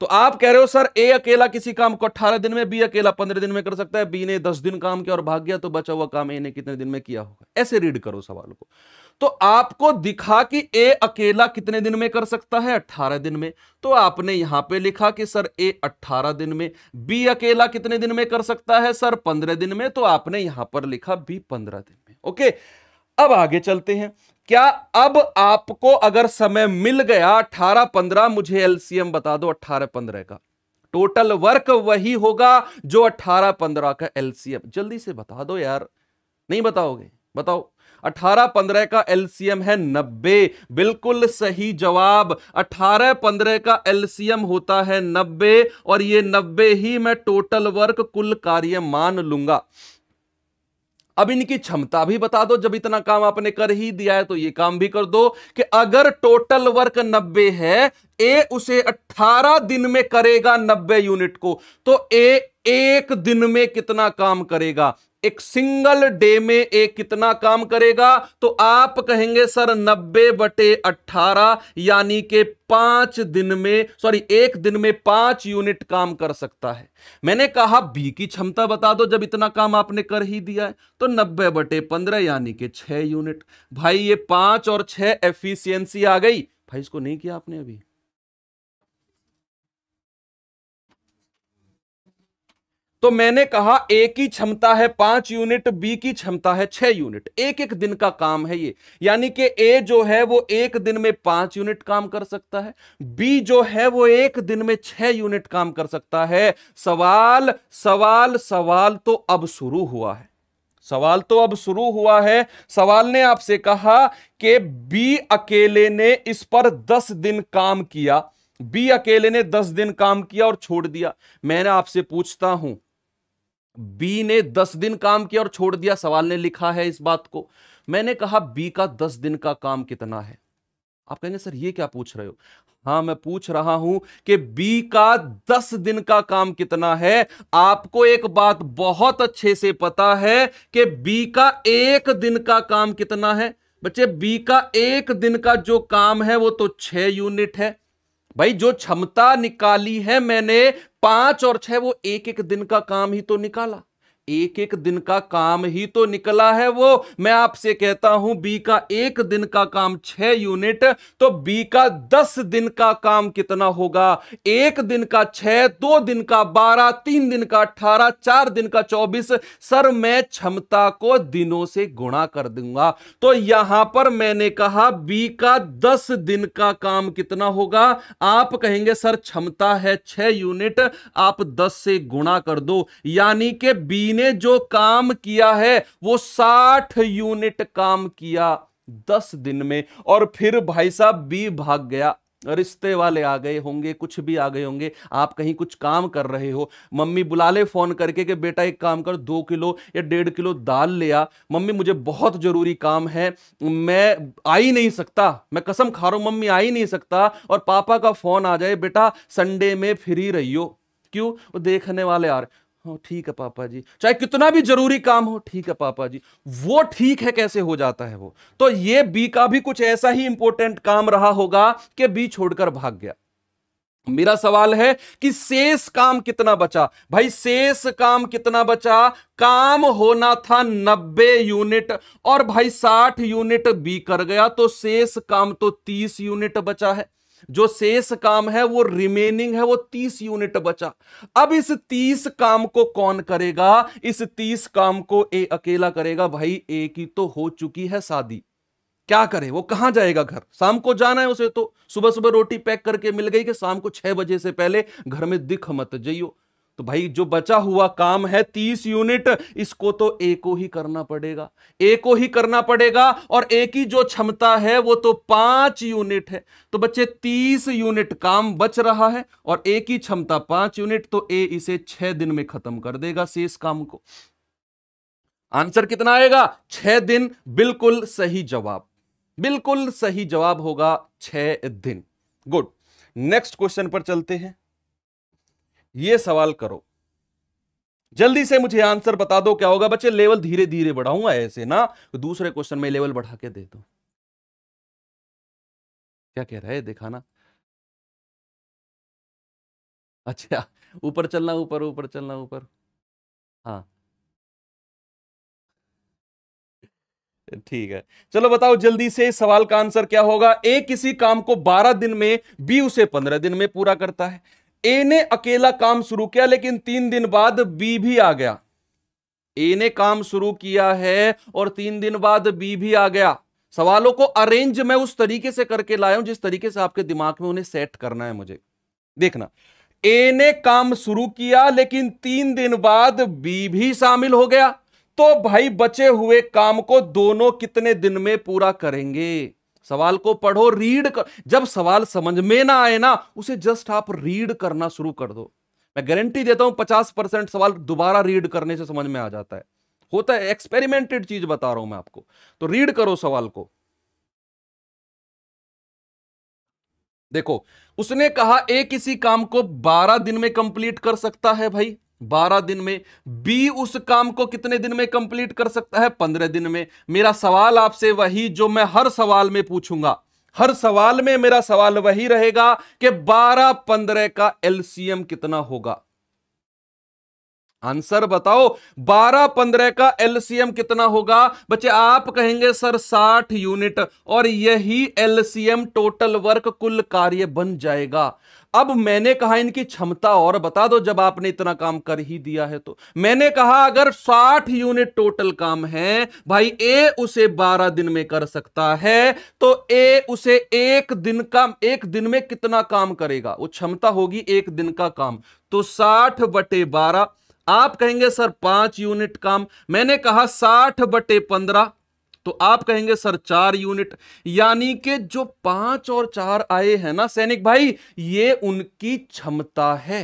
तो आप कह रहे हो सर ए अकेला किसी काम को अट्ठारह दिन में बी अकेला पंद्रह दिन में कर सकता है बी ने दस दिन काम किया और भाग गया तो बचा हुआ काम ए ने कितने दिन में किया होगा ऐसे रीड करो सवाल को तो आपको दिखा कि ए अकेला कितने दिन में कर सकता है 18 दिन में तो आपने यहां पे लिखा कि सर ए 18 दिन में बी अकेला कितने दिन में कर सकता है सर 15 दिन में तो आपने यहां पर लिखा बी 15 दिन में ओके अब आगे चलते हैं क्या अब आपको अगर समय मिल गया 18 15 मुझे एलसीएम बता दो 18 15 का टोटल वर्क वही होगा जो अट्ठारह पंद्रह का एलसीएम जल्दी से बता दो यार नहीं बताओगे बताओ अठारह पंद्रह का एलसीएम है नब्बे बिल्कुल सही जवाब अठारह पंद्रह का एलसीएम होता है नब्बे और ये नब्बे ही मैं टोटल वर्क कुल कार्य मान लूंगा अब इनकी क्षमता भी बता दो जब इतना काम आपने कर ही दिया है तो ये काम भी कर दो कि अगर टोटल वर्क नब्बे है ए उसे 18 दिन में करेगा 90 यूनिट को तो ए एक दिन में कितना काम करेगा एक सिंगल डे में एक कितना काम करेगा तो आप कहेंगे सर नब्बे बटे अट्ठारह यानी के पांच दिन में सॉरी एक दिन में पांच यूनिट काम कर सकता है मैंने कहा बी की क्षमता बता दो जब इतना काम आपने कर ही दिया है तो नब्बे बटे पंद्रह यानी के छह यूनिट भाई ये पांच और छह एफिशिएंसी आ गई भाई इसको नहीं किया आपने अभी तो मैंने कहा ए की क्षमता है पांच यूनिट बी की क्षमता है छह यूनिट एक एक दिन का काम है ये यानी कि ए जो है वो एक दिन में पांच यूनिट काम कर सकता है बी जो है वो एक दिन में छह यूनिट काम कर सकता है सवाल सवाल सवाल तो अब शुरू हुआ है सवाल तो अब शुरू हुआ है सवाल ने आपसे कहा कि बी अकेले ने इस पर दस दिन काम किया बी अकेले ने दस दिन काम किया और छोड़ दिया मैंने आपसे पूछता हूं बी ने दस दिन काम किया और छोड़ दिया सवाल ने लिखा है इस बात को मैंने कहा बी का दस दिन का काम कितना है आप कहेंगे सर ये क्या पूछ रहे हो हाँ मैं पूछ रहा हूं कि बी का दस दिन का काम कितना है आपको एक बात बहुत अच्छे से पता है कि बी का एक दिन का काम कितना है बच्चे बी का एक दिन का जो काम है वो तो छह यूनिट है भाई जो क्षमता निकाली है मैंने पांच और छह वो एक एक दिन का काम ही तो निकाला एक एक दिन का काम ही तो निकला है वो मैं आपसे कहता हूं बी का एक दिन का काम छह यूनिट तो बी का दस दिन का काम कितना होगा एक दिन का छह दो दिन का बारह तीन दिन का अठारह चार दिन का चौबीस सर मैं क्षमता को दिनों से गुणा कर दूंगा तो यहां पर मैंने कहा बी का दस दिन का काम कितना होगा आप कहेंगे सर क्षमता है छह यूनिट आप दस से गुणा कर दो यानी कि बी जी ने जो काम किया है वो साठ यूनिट काम किया दस दिन में और फिर भाई साहब बी भाग गया रिश्ते वाले आ गए होंगे कुछ भी आ गए होंगे आप कहीं कुछ काम कर रहे हो मम्मी बुला ले फ़ोन करके कि बेटा एक काम कर दो किलो या डेढ़ किलो दाल ले आ मम्मी मुझे बहुत ज़रूरी काम है मैं आ ही नहीं सकता मैं कसम खा रहा हूं मम्मी आ ही नहीं सकता और पापा का फ़ोन आ जाए बेटा संडे में फ्री रहियो क्यों वो देखने वाले यार हो हाँ, ठीक है पापा जी चाहे कितना भी जरूरी काम हो ठीक है पापा जी वो ठीक है कैसे हो जाता है वो तो ये बी का भी कुछ ऐसा ही इंपॉर्टेंट काम रहा होगा कि बी छोड़कर भाग गया मेरा सवाल है कि शेष काम कितना बचा भाई शेष काम कितना बचा काम होना था 90 यूनिट और भाई 60 यूनिट बी कर गया तो शेष काम तो 30 यूनिट बचा है जो शेष काम है वो रिमेनिंग है वो तीस यूनिट बचा अब इस तीस काम को कौन करेगा इस तीस काम को ए अकेला करेगा भाई ए की तो हो चुकी है शादी क्या करे वो कहां जाएगा घर शाम को जाना है उसे तो सुबह सुबह रोटी पैक करके मिल गई कि शाम को छह बजे से पहले घर में दिख मत जइयो तो भाई जो बचा हुआ काम है तीस यूनिट इसको तो एक को ही करना पड़ेगा एक को ही करना पड़ेगा और एक ही जो क्षमता है वो तो पांच यूनिट है तो बच्चे तीस यूनिट काम बच रहा है और एक ही क्षमता पांच यूनिट तो ए इसे छह दिन में खत्म कर देगा शेष काम को आंसर कितना आएगा छह दिन बिल्कुल सही जवाब बिल्कुल सही जवाब होगा छह दिन गुड नेक्स्ट क्वेश्चन पर चलते हैं ये सवाल करो जल्दी से मुझे आंसर बता दो क्या होगा बच्चे लेवल धीरे धीरे बढ़ाऊंगा ऐसे ना तो दूसरे क्वेश्चन में लेवल बढ़ा के दे दो क्या कह रहा है दिखाना अच्छा ऊपर चलना ऊपर ऊपर चलना ऊपर हाँ ठीक है चलो बताओ जल्दी से सवाल का आंसर क्या होगा ए किसी काम को 12 दिन में बी उसे 15 दिन में पूरा करता है ए ने अकेला काम शुरू किया लेकिन तीन दिन बाद बी भी आ गया ए ने काम शुरू किया है और तीन दिन बाद बी भी आ गया सवालों को अरेंज मैं उस तरीके से करके लाया हूं जिस तरीके से आपके दिमाग में उन्हें सेट करना है मुझे देखना ए ने काम शुरू किया लेकिन तीन दिन बाद बी भी शामिल हो गया तो भाई बचे हुए काम को दोनों कितने दिन में पूरा करेंगे सवाल को पढ़ो रीड कर जब सवाल समझ में ना आए ना उसे जस्ट आप रीड करना शुरू कर दो मैं गारंटी देता हूं पचास परसेंट सवाल दोबारा रीड करने से समझ में आ जाता है होता है एक्सपेरिमेंटेड चीज बता रहा हूं मैं आपको तो रीड करो सवाल को देखो उसने कहा ए किसी काम को बारह दिन में कंप्लीट कर सकता है भाई बारह दिन में बी उस काम को कितने दिन में कंप्लीट कर सकता है पंद्रह दिन में मेरा सवाल आपसे वही जो मैं हर सवाल में पूछूंगा हर सवाल में मेरा सवाल वही रहेगा कि बारह पंद्रह का एलसीएम कितना होगा आंसर बताओ बारह पंद्रह का एलसीएम कितना होगा बच्चे आप कहेंगे सर साठ यूनिट और यही एलसीएम टोटल वर्क कुल कार्य बन जाएगा अब मैंने कहा इनकी क्षमता और बता दो जब आपने इतना काम कर ही दिया है तो मैंने कहा अगर 60 यूनिट टोटल काम है भाई ए उसे 12 दिन में कर सकता है तो ए उसे एक दिन का एक दिन में कितना काम करेगा वो क्षमता होगी एक दिन का काम तो 60 बटे बारह आप कहेंगे सर पांच यूनिट काम मैंने कहा साठ बटे पंद्रह तो आप कहेंगे सर चार यूनिट यानी कि जो पांच और चार आए हैं ना सैनिक भाई ये उनकी क्षमता है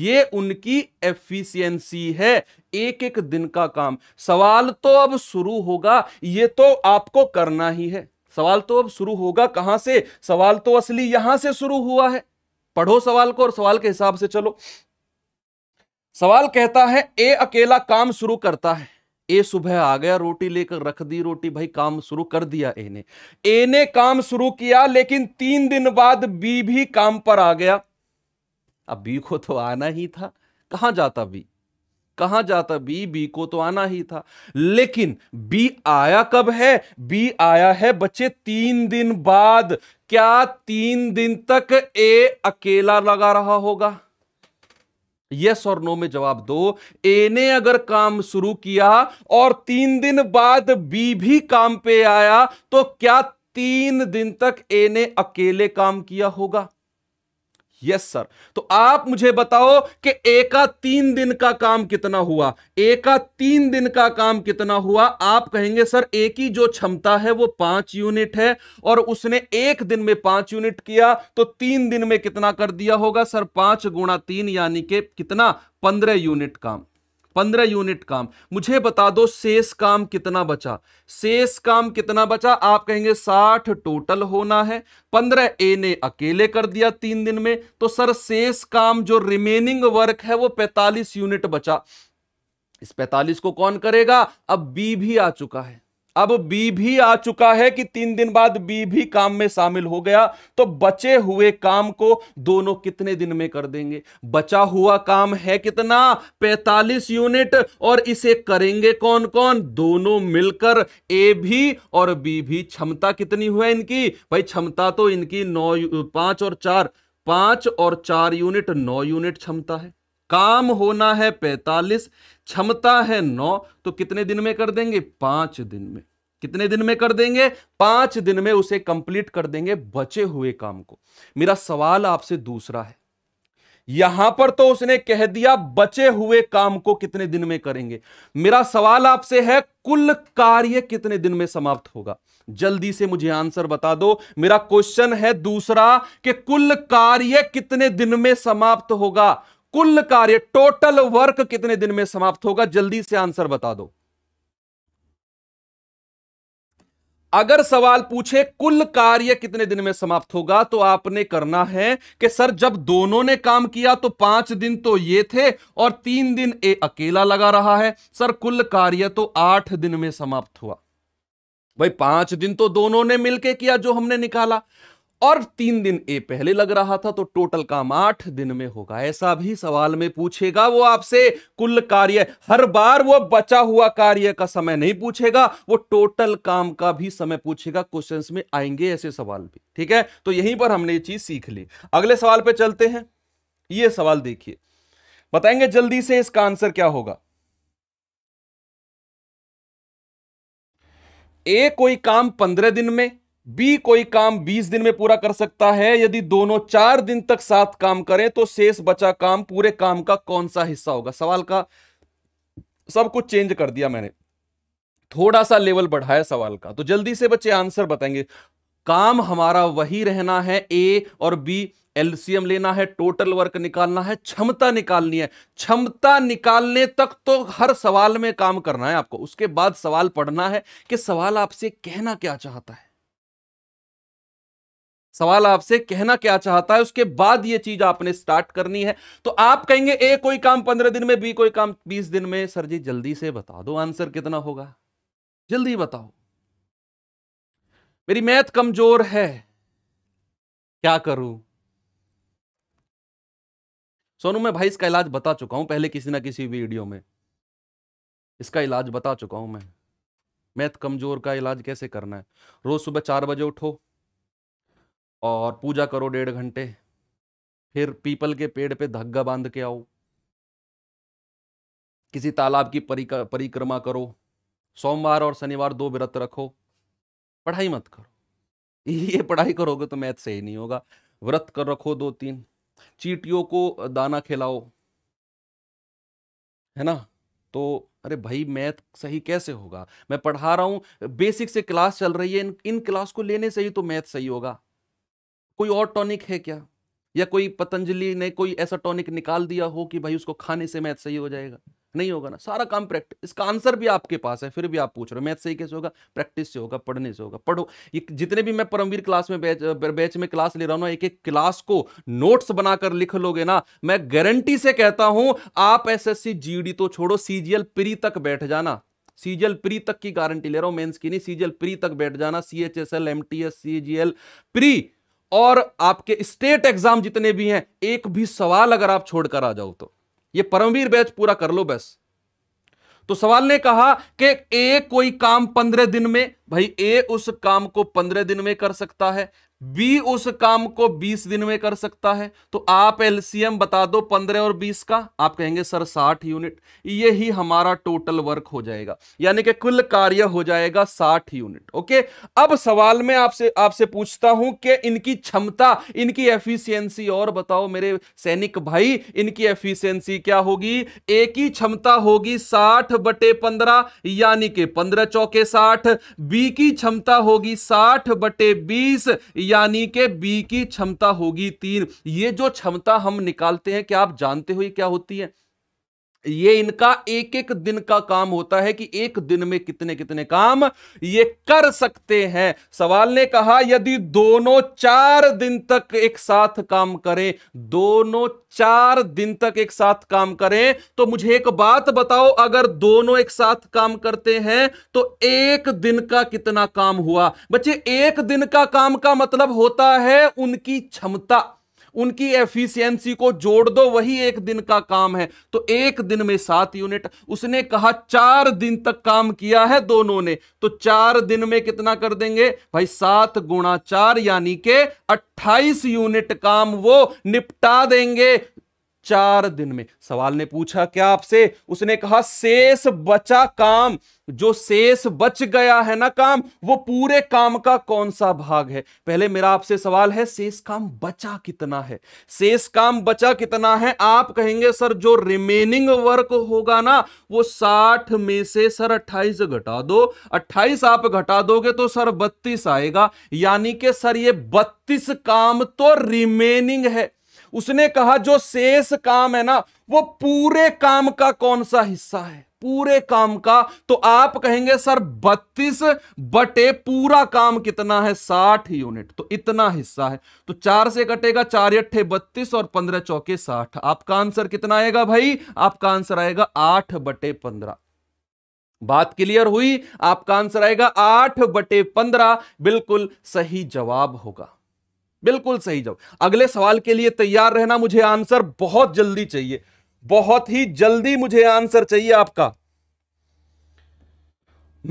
ये उनकी एफिशिएंसी है एक एक दिन का काम सवाल तो अब शुरू होगा ये तो आपको करना ही है सवाल तो अब शुरू होगा कहां से सवाल तो असली यहां से शुरू हुआ है पढ़ो सवाल को और सवाल के हिसाब से चलो सवाल कहता है ए अकेला काम शुरू करता है ए सुबह आ गया रोटी लेकर रख दी रोटी भाई काम शुरू कर दिया ए ने ए ने काम शुरू किया लेकिन तीन दिन बाद बी भी काम पर आ गया अब बी को तो आना ही था कहां जाता बी कहां जाता बी बी को तो आना ही था लेकिन बी आया कब है बी आया है बच्चे तीन दिन बाद क्या तीन दिन तक ए अकेला लगा रहा होगा यस और नो में जवाब दो ए ने अगर काम शुरू किया और तीन दिन बाद बी भी काम पे आया तो क्या तीन दिन तक ए ने अकेले काम किया होगा यस सर तो आप मुझे बताओ कि एका तीन दिन का काम कितना हुआ एका तीन दिन का काम कितना हुआ आप कहेंगे सर एक ही जो क्षमता है वो पांच यूनिट है और उसने एक दिन में पांच यूनिट किया तो तीन दिन में कितना कर दिया होगा सर पांच गुणा तीन यानी के कितना पंद्रह यूनिट काम पंद्रह यूनिट काम मुझे बता दो शेष काम कितना बचा शेष काम कितना बचा आप कहेंगे साठ टोटल होना है पंद्रह ए ने अकेले कर दिया तीन दिन में तो सर शेष काम जो रिमेनिंग वर्क है वो पैतालीस यूनिट बचा इस पैतालीस को कौन करेगा अब बी भी आ चुका है अब बी भी आ चुका है कि तीन दिन बाद बी भी काम में शामिल हो गया तो बचे हुए काम को दोनों कितने दिन में कर देंगे बचा हुआ काम है कितना 45 यूनिट और इसे करेंगे कौन कौन दोनों मिलकर ए भी और बी भी क्षमता कितनी हुआ इनकी भाई क्षमता तो इनकी नौ पांच और चार पांच और चार यूनिट नौ यूनिट क्षमता है काम होना है पैतालीस क्षमता है नौ तो कितने दिन में कर देंगे पांच दिन में कितने दिन में कर देंगे पांच दिन में उसे कंप्लीट कर देंगे बचे हुए काम को मेरा सवाल आपसे दूसरा है यहां पर तो उसने कह दिया बचे हुए काम को कितने दिन में करेंगे मेरा सवाल आपसे है कुल कार्य कितने दिन में समाप्त होगा जल्दी से मुझे आंसर बता दो मेरा क्वेश्चन है दूसरा कि कुल कार्य कितने दिन में समाप्त होगा कुल कार्य टोटल वर्क कितने दिन में समाप्त होगा जल्दी से आंसर बता दो अगर सवाल पूछे कुल कार्य कितने दिन में समाप्त होगा तो आपने करना है कि सर जब दोनों ने काम किया तो पांच दिन तो ये थे और तीन दिन ए अकेला लगा रहा है सर कुल कार्य तो आठ दिन में समाप्त हुआ भाई पांच दिन तो दोनों ने मिलके किया जो हमने निकाला और तीन दिन ए पहले लग रहा था तो टोटल काम आठ दिन में होगा ऐसा भी सवाल में पूछेगा वो आपसे कुल कार्य हर बार वो बचा हुआ कार्य का समय नहीं पूछेगा वो टोटल काम का भी समय पूछेगा क्वेश्चंस में आएंगे ऐसे सवाल भी ठीक है तो यहीं पर हमने ये चीज सीख ली अगले सवाल पे चलते हैं ये सवाल देखिए बताएंगे जल्दी से इसका आंसर क्या होगा ए कोई काम पंद्रह दिन में बी कोई काम 20 दिन में पूरा कर सकता है यदि दोनों चार दिन तक साथ काम करें तो शेष बचा काम पूरे काम का कौन सा हिस्सा होगा सवाल का सब कुछ चेंज कर दिया मैंने थोड़ा सा लेवल बढ़ाया सवाल का तो जल्दी से बच्चे आंसर बताएंगे काम हमारा वही रहना है ए और बी एलसीएम लेना है टोटल वर्क निकालना है क्षमता निकालनी है क्षमता निकालने तक तो हर सवाल में काम करना है आपको उसके बाद सवाल पढ़ना है कि सवाल आपसे कहना क्या चाहता है सवाल आपसे कहना क्या चाहता है उसके बाद ये चीज आपने स्टार्ट करनी है तो आप कहेंगे ए कोई काम पंद्रह दिन में बी कोई काम बीस दिन में सर जी जल्दी से बता दो आंसर कितना होगा जल्दी बताओ मेरी मैथ कमजोर है क्या करूं सोनू मैं भाई इसका इलाज बता चुका हूं पहले किसी ना किसी वीडियो में इसका इलाज बता चुका हूं मैं मैथ कमजोर का इलाज कैसे करना है रोज सुबह चार बजे उठो और पूजा करो डेढ़ घंटे फिर पीपल के पेड़ पे धग्गा बांध के आओ किसी तालाब की परिक्रमा करो सोमवार और शनिवार दो व्रत रखो पढ़ाई मत करो ये पढ़ाई करोगे तो मैथ सही नहीं होगा व्रत कर रखो दो तीन चीटियों को दाना खिलाओ है ना तो अरे भाई मैथ सही कैसे होगा मैं पढ़ा रहा हूं बेसिक से क्लास चल रही है इन इन क्लास को लेने से ही तो मैथ सही होगा कोई और टॉनिक है क्या या कोई पतंजलि ने कोई ऐसा टॉनिक निकाल दिया हो कि भाई उसको खाने से मैथ सही हो जाएगा नहीं होगा ना सारा काम प्रैक्टिस इसका आंसर भी आपके पास है फिर भी आप पूछ रहे हो मैथ सही कैसे होगा प्रैक्टिस से होगा पढ़ने से होगा पढ़ो ये जितने भी मैं परमवीर क्लास में बैच बैच में क्लास ले रहा हूँ एक एक क्लास को नोट्स बनाकर लिख लोगे ना मैं गारंटी से कहता हूं आप एस एस e तो छोड़ो सीजीएल प्री तक बैठ जाना सीजीएल प्री तक की गारंटी ले रहा हूं मेंस की नहीं सीजीएल प्री तक बैठ जाना सीएचएसएल एमटीएस सीजीएल प्री और आपके स्टेट एग्जाम जितने भी हैं एक भी सवाल अगर आप छोड़कर आ जाओ तो ये परमवीर बैच पूरा कर लो बस तो सवाल ने कहा कि ए कोई काम पंद्रह दिन में भाई ए उस काम को पंद्रह दिन में कर सकता है बी उस काम को 20 दिन में कर सकता है तो आप एलसीएम बता दो 15 और 20 का आप कहेंगे सर 60 यूनिट ये ही हमारा टोटल वर्क हो जाएगा यानी कि कुल कार्य हो जाएगा 60 यूनिट ओके अब सवाल में आपसे आपसे पूछता हूं कि इनकी क्षमता इनकी एफिशिएंसी और बताओ मेरे सैनिक भाई इनकी एफिशियंसी क्या होगी एक ही क्षमता होगी साठ बटे पंद्रह यानी कि पंद्रह चौके साठ बी की क्षमता होगी साठ बटे बीस यानी के बी की क्षमता होगी तीन ये जो क्षमता हम निकालते हैं क्या आप जानते हो ये क्या होती है ये इनका एक एक दिन का काम होता है कि एक दिन में कितने कितने काम ये कर सकते हैं सवाल ने कहा यदि दोनों चार दिन तक एक साथ काम करें दोनों चार दिन तक एक साथ काम करें तो मुझे एक बात बताओ अगर दोनों एक साथ काम करते हैं तो एक दिन का कितना काम हुआ बच्चे एक दिन का काम का मतलब होता है उनकी क्षमता उनकी एफिशिएंसी को जोड़ दो वही एक दिन का काम है तो एक दिन में सात यूनिट उसने कहा चार दिन तक काम किया है दोनों ने तो चार दिन में कितना कर देंगे भाई सात गुणा चार यानी के अट्ठाईस यूनिट काम वो निपटा देंगे चार दिन में सवाल ने पूछा क्या आपसे उसने कहा शेष बचा काम जो शेष बच गया है ना काम वो पूरे काम का कौन सा भाग है पहले मेरा आपसे सवाल है शेष काम बचा कितना है शेष काम बचा कितना है आप कहेंगे सर जो रिमेनिंग वर्क होगा ना वो साठ में से सर अट्ठाईस घटा दो अट्ठाईस आप घटा दोगे तो सर बत्तीस आएगा यानी कि सर ये बत्तीस काम तो रिमेनिंग है उसने कहा जो शेष काम है ना वो पूरे काम का कौन सा हिस्सा है पूरे काम का तो आप कहेंगे सर 32 बटे पूरा काम कितना है 60 यूनिट तो इतना हिस्सा है तो चार से कटेगा चार अट्ठे बत्तीस और पंद्रह चौके साठ आपका आंसर कितना आएगा भाई आपका आंसर आएगा आठ बटे पंद्रह बात क्लियर हुई आपका आंसर आएगा आठ बटे पंद्रह बिल्कुल सही जवाब होगा बिल्कुल सही जवाब अगले सवाल के लिए तैयार रहना मुझे आंसर बहुत जल्दी चाहिए बहुत ही जल्दी मुझे आंसर चाहिए आपका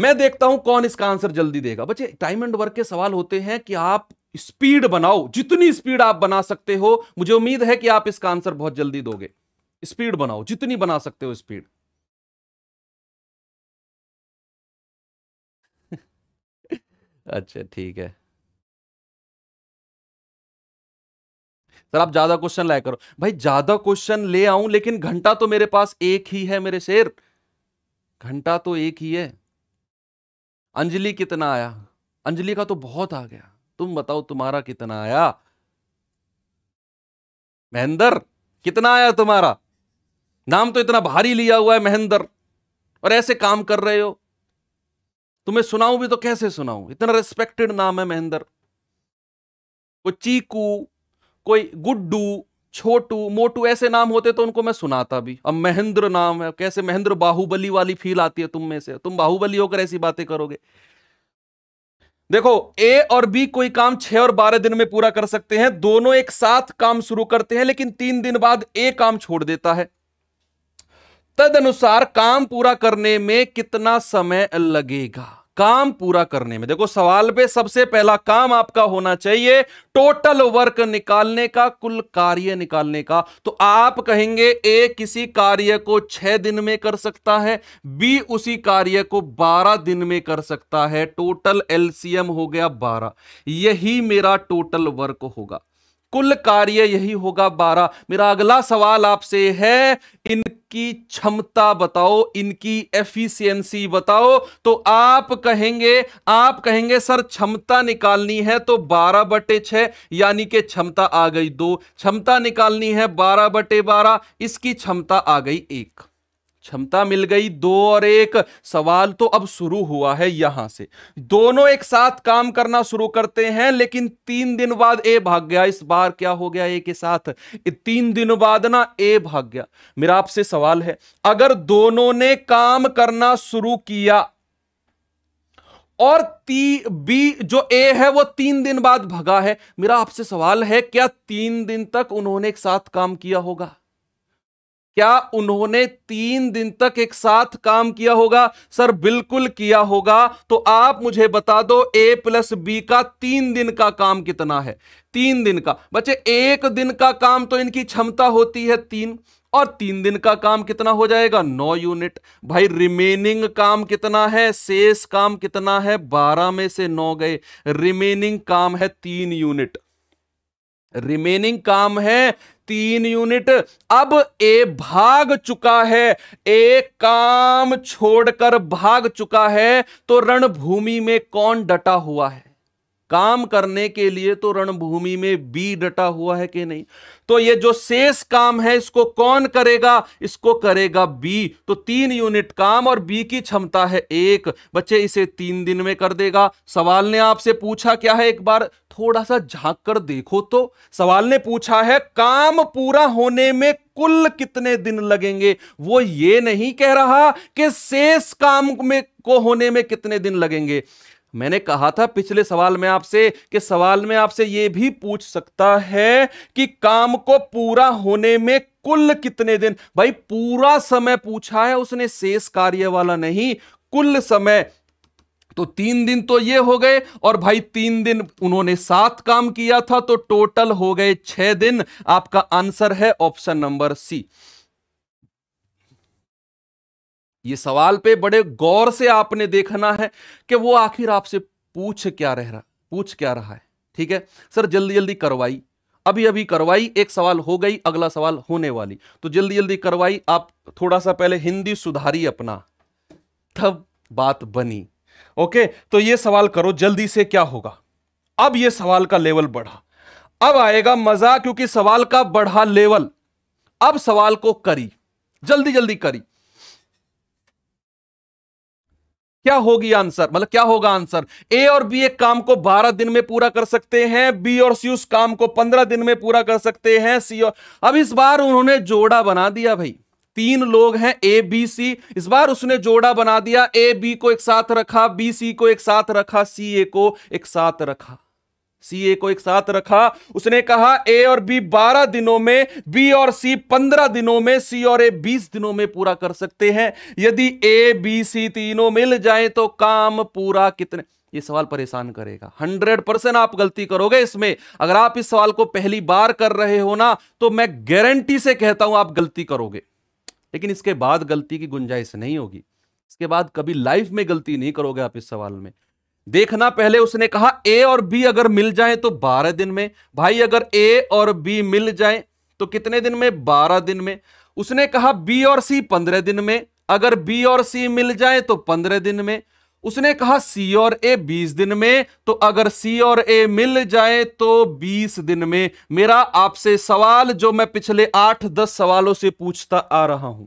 मैं देखता हूं कौन इसका आंसर जल्दी देगा बच्चे टाइम एंड वर्क के सवाल होते हैं कि आप स्पीड बनाओ जितनी स्पीड आप बना सकते हो मुझे उम्मीद है कि आप इसका आंसर बहुत जल्दी दोगे स्पीड बनाओ जितनी बना सकते हो स्पीड अच्छा ठीक है सर आप ज्यादा क्वेश्चन लाया करो भाई ज्यादा क्वेश्चन ले आऊं लेकिन घंटा तो मेरे पास एक ही है मेरे शेर घंटा तो एक ही है अंजलि कितना आया अंजलि का तो बहुत आ गया तुम बताओ तुम्हारा कितना आया महेंद्र कितना आया तुम्हारा नाम तो इतना भारी लिया हुआ है महेंद्र और ऐसे काम कर रहे हो तुम्हें सुनाऊं भी तो कैसे सुनाऊं इतना रिस्पेक्टेड नाम है महेंद्र वो चीकू कोई गुड्डू छोटू मोटू ऐसे नाम होते तो उनको मैं सुनाता भी अब महेंद्र नाम है कैसे महेंद्र बाहुबली वाली फील आती है तुम में से तुम बाहुबली होकर ऐसी बातें करोगे देखो ए और बी कोई काम छह और बारह दिन में पूरा कर सकते हैं दोनों एक साथ काम शुरू करते हैं लेकिन तीन दिन बाद ए काम छोड़ देता है तदनुसार काम पूरा करने में कितना समय लगेगा काम पूरा करने में देखो सवाल पे सबसे पहला काम आपका होना चाहिए टोटल वर्क निकालने का कुल कार्य निकालने का तो आप कहेंगे ए किसी कार्य को छह दिन में कर सकता है बी उसी कार्य को बारह दिन में कर सकता है टोटल एलसीएम हो गया बारह यही मेरा टोटल वर्क होगा कुल कार्य यही होगा बारह मेरा अगला सवाल आपसे है इनकी क्षमता बताओ इनकी एफिशिएंसी बताओ तो आप कहेंगे आप कहेंगे सर क्षमता निकालनी है तो बारह बटे छह यानी कि क्षमता आ गई दो क्षमता निकालनी है बारह बटे बारह इसकी क्षमता आ गई एक क्षमता मिल गई दो और एक सवाल तो अब शुरू हुआ है यहां से दोनों एक साथ काम करना शुरू करते हैं लेकिन तीन दिन बाद ए भाग गया इस बार क्या हो गया ए के साथ तीन दिन बाद ना ए भाग गया मेरा आपसे सवाल है अगर दोनों ने काम करना शुरू किया और ती बी जो ए है वो तीन दिन बाद भगा है मेरा आपसे सवाल है क्या तीन दिन तक उन्होंने एक साथ काम किया होगा क्या उन्होंने तीन दिन तक एक साथ काम किया होगा सर बिल्कुल किया होगा तो आप मुझे बता दो ए प्लस बी का तीन दिन का काम कितना है तीन दिन का बच्चे एक दिन का काम तो इनकी क्षमता होती है तीन और तीन दिन का काम कितना हो जाएगा नौ यूनिट भाई रिमेनिंग काम कितना है शेष काम कितना है बारह में से नौ गए रिमेनिंग काम है तीन यूनिट रिमेनिंग काम है तीन यूनिट अब ए भाग चुका है ए काम छोड़कर भाग चुका है तो रणभूमि में कौन डटा हुआ है काम करने के लिए तो रणभूमि में बी डटा हुआ है कि नहीं तो ये जो शेष काम है इसको कौन करेगा इसको करेगा बी तो तीन यूनिट काम और बी की क्षमता है एक बच्चे इसे तीन दिन में कर देगा सवाल ने आपसे पूछा क्या है एक बार थोड़ा सा झांक कर देखो तो सवाल ने पूछा है काम पूरा होने में कुल कितने दिन लगेंगे वो ये नहीं कह रहा कि शेष काम में को होने में कितने दिन लगेंगे मैंने कहा था पिछले सवाल में आपसे कि सवाल में आपसे यह भी पूछ सकता है कि काम को पूरा होने में कुल कितने दिन भाई पूरा समय पूछा है उसने शेष कार्य वाला नहीं कुल समय तो तीन दिन तो ये हो गए और भाई तीन दिन उन्होंने सात काम किया था तो टोटल हो गए छह दिन आपका आंसर है ऑप्शन नंबर सी ये सवाल पे बड़े गौर से आपने देखना है कि वो आखिर आपसे पूछ क्या रह रहा पूछ क्या रहा है ठीक है सर जल्दी जल्दी करवाई अभी अभी करवाई एक सवाल हो गई अगला सवाल होने वाली तो जल्दी जल्दी करवाई आप थोड़ा सा पहले हिंदी सुधारी अपना तब बात बनी ओके तो ये सवाल करो जल्दी से क्या होगा अब ये सवाल का लेवल बढ़ा अब आएगा मजा क्योंकि सवाल का बढ़ा लेवल अब सवाल को करी जल्दी जल्दी करी क्या होगी आंसर मतलब क्या होगा आंसर ए और बी एक काम को 12 दिन में पूरा कर सकते हैं बी और सी उस काम को 15 दिन में पूरा कर सकते हैं सी और अब इस बार उन्होंने जोड़ा बना दिया भाई तीन लोग हैं ए बी सी इस बार उसने जोड़ा बना दिया ए बी को एक साथ रखा बी सी को एक साथ रखा सी ए को एक साथ रखा सीए को एक साथ रखा उसने कहा ए और बी 12 दिनों में बी और सी 15 दिनों में सी और ए 20 दिनों में पूरा कर सकते हैं यदि ए बी सी तीनों मिल जाए तो काम पूरा कितने ये सवाल परेशान करेगा 100 परसेंट आप गलती करोगे इसमें अगर आप इस सवाल को पहली बार कर रहे हो ना तो मैं गारंटी से कहता हूं आप गलती करोगे लेकिन इसके बाद गलती की गुंजाइश नहीं होगी इसके बाद कभी लाइफ में गलती नहीं करोगे आप इस सवाल में देखना पहले उसने कहा ए और बी अगर मिल जाए तो बारह दिन में भाई अगर ए और बी मिल जाए तो कितने दिन में बारह दिन में उसने कहा बी और सी पंद्रह दिन में अगर बी और सी मिल जाए तो पंद्रह दिन में उसने कहा सी और ए बीस दिन में तो अगर सी और ए मिल जाए तो बीस दिन में मेरा आपसे सवाल जो मैं पिछले आठ दस सवालों से पूछता आ रहा हूं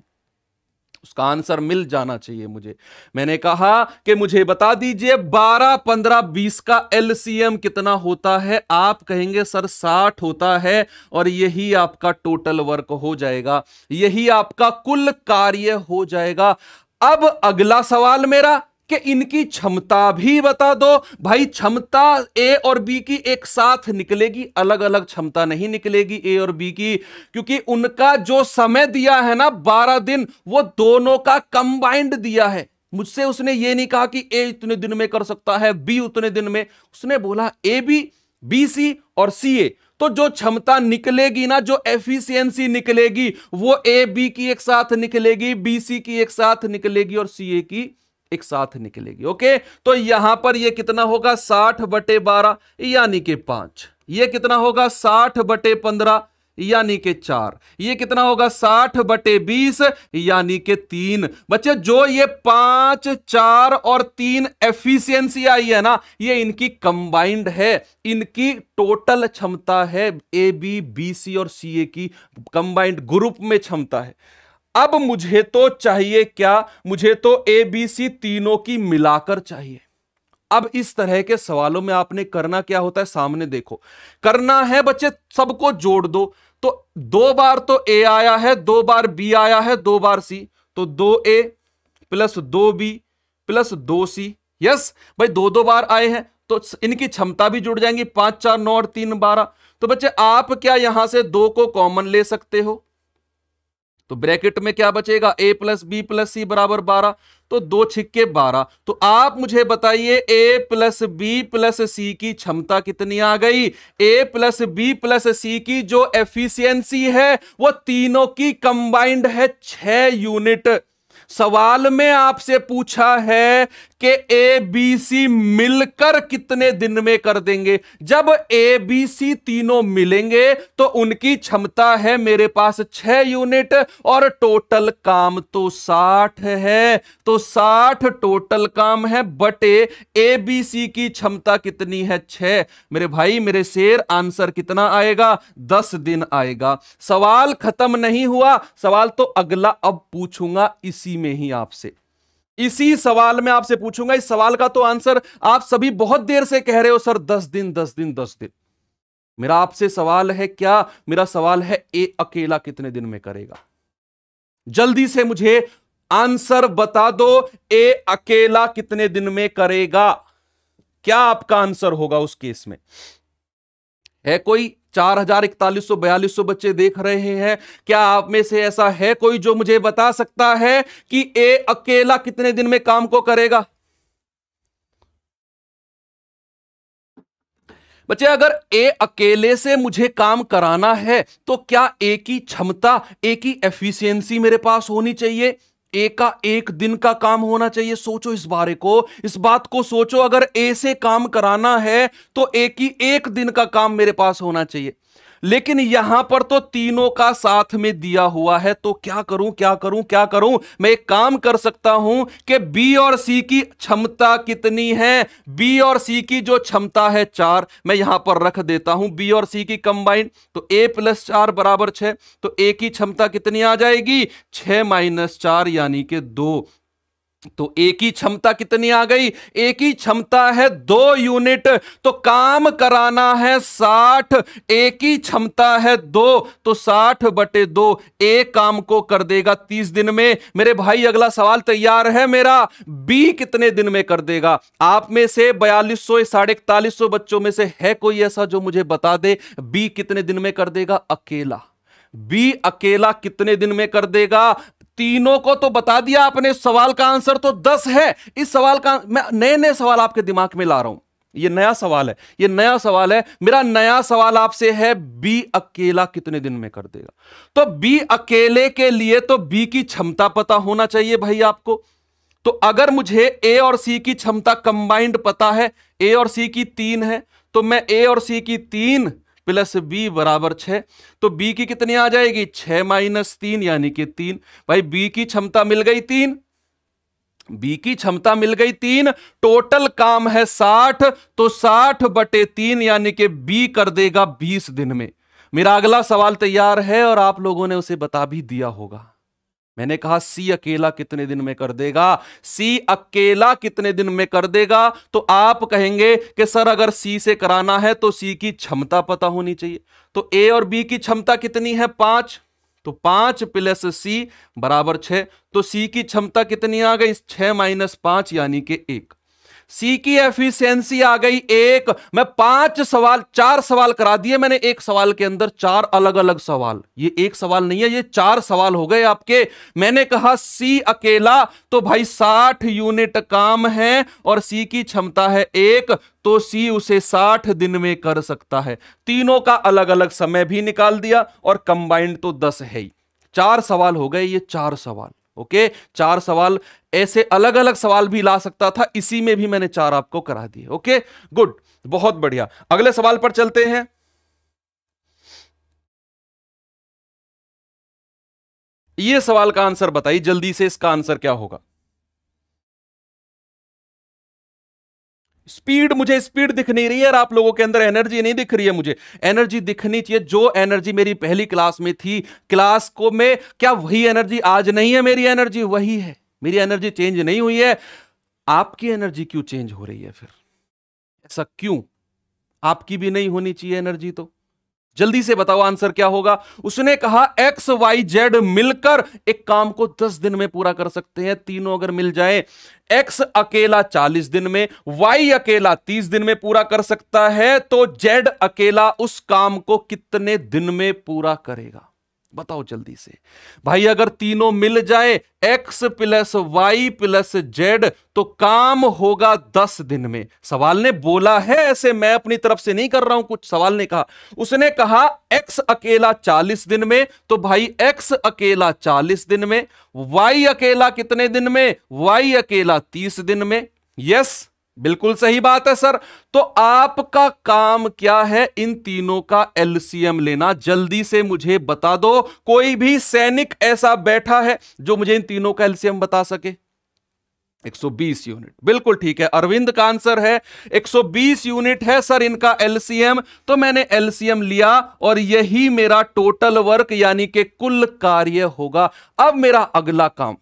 उसका आंसर मिल जाना चाहिए मुझे मैंने कहा कि मुझे बता दीजिए 12, 15, 20 का एलसीएम कितना होता है आप कहेंगे सर 60 होता है और यही आपका टोटल वर्क हो जाएगा यही आपका कुल कार्य हो जाएगा अब अगला सवाल मेरा कि इनकी क्षमता भी बता दो भाई क्षमता ए और बी की एक साथ निकलेगी अलग अलग क्षमता नहीं निकलेगी ए और बी की क्योंकि उनका जो समय दिया है ना बारह दिन वो दोनों का कंबाइंड दिया है मुझसे उसने ये नहीं कहा कि ए इतने दिन में कर सकता है बी उतने दिन में उसने बोला ए बी बी सी और सी ए तो जो क्षमता निकलेगी ना जो एफिशिएंसी निकलेगी वो ए बी की एक साथ निकलेगी बी सी की एक साथ निकलेगी और सी ए की एक साथ निकलेगी ओके तो यहां पर ये कितना होगा साठ बटे बारह यानी कि पांच ये कितना होगा साठ बटे पंद्रह यानी के चार ये कितना होगा साठ बटे बीस यानी के तीन बच्चे जो ये पांच चार और तीन एफिशिएंसी आई है ना ये इनकी कंबाइंड है इनकी टोटल क्षमता है ए बी बी सी और सी ए की कंबाइंड ग्रुप में क्षमता है अब मुझे तो चाहिए क्या मुझे तो ए बी सी तीनों की मिलाकर चाहिए अब इस तरह के सवालों में आपने करना क्या होता है सामने देखो करना है बच्चे सबको जोड़ दो तो दो बार तो ए आया है दो बार बी आया है दो बार सी तो दो ए प्लस दो बी प्लस दो सी यस भाई दो दो बार आए हैं तो इनकी क्षमता भी जुड़ जाएंगी पांच चार नौ और तीन बारह तो बच्चे आप क्या यहां से दो को कॉमन ले सकते हो तो ब्रैकेट में क्या बचेगा A plus B plus C बराबर बारह तो दो छिक्के बारह तो आप मुझे बताइए A plus B plus C की क्षमता कितनी आ गई A plus B plus C की जो एफिशिएंसी है वो तीनों की कंबाइंड है छह यूनिट सवाल में आपसे पूछा है कि ए बी सी मिलकर कितने दिन में कर देंगे जब ए बी सी तीनों मिलेंगे तो उनकी क्षमता है मेरे पास छह यूनिट और टोटल काम तो साठ है तो साठ टोटल काम है बटे ए बी सी की क्षमता कितनी है छह मेरे भाई मेरे शेर आंसर कितना आएगा दस दिन आएगा सवाल खत्म नहीं हुआ सवाल तो अगला अब पूछूंगा इसी में ही आपसे इसी सवाल में आपसे पूछूंगा इस सवाल का तो आंसर आप सभी बहुत देर से कह रहे हो सर दस दिन दस दिन दस दिन मेरा आपसे सवाल है क्या मेरा सवाल है ए अकेला कितने दिन में करेगा जल्दी से मुझे आंसर बता दो ए अकेला कितने दिन में करेगा क्या आपका आंसर होगा उस केस में है कोई चार हजार इकतालीस सौ बयालीस सौ बच्चे देख रहे हैं क्या आप में से ऐसा है कोई जो मुझे बता सकता है कि ए अकेला कितने दिन में काम को करेगा बच्चे अगर ए अकेले से मुझे काम कराना है तो क्या ए की क्षमता ए की एफिशिएंसी मेरे पास होनी चाहिए एका एक दिन का काम होना चाहिए सोचो इस बारे को इस बात को सोचो अगर ऐसे काम कराना है तो एक ही एक दिन का काम मेरे पास होना चाहिए लेकिन यहां पर तो तीनों का साथ में दिया हुआ है तो क्या करूं क्या करूं क्या करूं मैं एक काम कर सकता हूं कि बी और सी की क्षमता कितनी है बी और सी की जो क्षमता है चार मैं यहां पर रख देता हूं बी और सी की कंबाइंड तो ए प्लस चार बराबर छ तो ए की क्षमता कितनी आ जाएगी छ माइनस चार यानी कि दो तो एक ही क्षमता कितनी आ गई एक ही क्षमता है दो यूनिट तो काम कराना है साठ एक ही क्षमता है दो तो साठ बटे दो एक काम को कर देगा तीस दिन में मेरे भाई अगला सवाल तैयार है मेरा बी कितने दिन में कर देगा आप में से बयालीस सौ साढ़े इकतालीस सौ बच्चों में से है कोई ऐसा जो मुझे बता दे बी कितने दिन में कर देगा अकेला बी अकेला कितने दिन में कर देगा तीनों को तो बता दिया आपने सवाल का आंसर तो दस है इस सवाल का मैं नए नए सवाल आपके दिमाग में ला रहा हूं ये नया सवाल है ये नया सवाल है मेरा नया सवाल आपसे है बी अकेला कितने दिन में कर देगा तो बी अकेले के लिए तो बी की क्षमता पता होना चाहिए भाई आपको तो अगर मुझे ए और सी की क्षमता कंबाइंड पता है ए और सी की तीन है तो मैं ए और सी की तीन प्लस बी बराबर छः तो बी की कितनी आ जाएगी छः माइनस तीन यानी कि तीन भाई बी की क्षमता मिल गई तीन बी की क्षमता मिल गई तीन टोटल काम है साठ तो साठ बटे तीन यानी कि बी कर देगा बीस दिन में मेरा अगला सवाल तैयार है और आप लोगों ने उसे बता भी दिया होगा मैंने कहा सी अकेला कितने दिन में कर देगा सी अकेला कितने दिन में कर देगा तो आप कहेंगे कि सर अगर सी से कराना है तो सी की क्षमता पता होनी चाहिए तो ए और बी की क्षमता कितनी है पांच तो पांच प्लस सी बराबर छ तो सी की क्षमता कितनी आ गई छ माइनस पांच यानी कि एक सी की एफिशिएंसी आ गई एक मैं पांच सवाल चार सवाल करा दिए मैंने एक सवाल के अंदर चार अलग अलग सवाल ये एक सवाल नहीं है ये चार सवाल हो गए आपके मैंने कहा सी अकेला तो भाई साठ यूनिट काम है और सी की क्षमता है एक तो सी उसे साठ दिन में कर सकता है तीनों का अलग अलग समय भी निकाल दिया और कंबाइंड तो दस है ही चार सवाल हो गए ये चार सवाल ओके चार सवाल ऐसे अलग अलग सवाल भी ला सकता था इसी में भी मैंने चार आपको करा दिए ओके गुड बहुत बढ़िया अगले सवाल पर चलते हैं यह सवाल का आंसर बताइए जल्दी से इसका आंसर क्या होगा स्पीड मुझे स्पीड दिख नहीं रही है और आप लोगों के अंदर एनर्जी नहीं दिख रही है मुझे एनर्जी दिखनी चाहिए जो एनर्जी मेरी पहली क्लास में थी क्लास को में क्या वही एनर्जी आज नहीं है मेरी एनर्जी वही है मेरी एनर्जी चेंज नहीं हुई है आपकी एनर्जी क्यों चेंज हो रही है फिर ऐसा क्यों आपकी भी नहीं होनी चाहिए एनर्जी तो जल्दी से बताओ आंसर क्या होगा उसने कहा एक्स वाई जेड मिलकर एक काम को दस दिन में पूरा कर सकते हैं तीनों अगर मिल जाए एक्स अकेला चालीस दिन में वाई अकेला तीस दिन में पूरा कर सकता है तो जेड अकेला उस काम को कितने दिन में पूरा करेगा बताओ जल्दी से भाई अगर तीनों मिल जाए X plus Y plus Z तो काम होगा दस दिन में सवाल ने बोला है ऐसे मैं अपनी तरफ से नहीं कर रहा हूं कुछ सवाल ने कहा उसने कहा एक्स अकेला चालीस दिन में तो भाई एक्स अकेला चालीस दिन में वाई अकेला कितने दिन में वाई अकेला तीस दिन में यस yes, बिल्कुल सही बात है सर तो आपका काम क्या है इन तीनों का एलसीएम लेना जल्दी से मुझे बता दो कोई भी सैनिक ऐसा बैठा है जो मुझे इन तीनों का एलसीएम बता सके 120 यूनिट बिल्कुल ठीक है अरविंद का आंसर है 120 यूनिट है सर इनका एलसीएम तो मैंने एलसीएम लिया और यही मेरा टोटल वर्क यानी कि कुल कार्य होगा अब मेरा अगला काम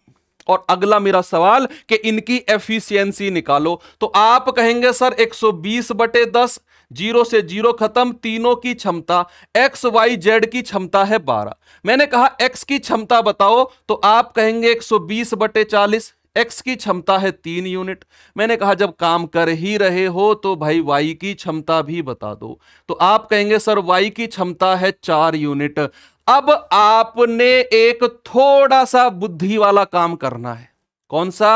और अगला मेरा सवाल कि इनकी एफिशिएंसी निकालो तो आप कहेंगे सर 120 बटे दस जीरो से जीरो खत्म तीनों की क्षमता एक्स वाई जेड की क्षमता है 12 मैंने कहा एक्स की क्षमता बताओ तो आप कहेंगे 120 बटे चालीस एक्स की क्षमता है तीन यूनिट मैंने कहा जब काम कर ही रहे हो तो भाई वाई की क्षमता भी बता दो तो आप कहेंगे सर वाई की क्षमता है चार यूनिट अब आपने एक थोड़ा सा बुद्धि वाला काम करना है कौन सा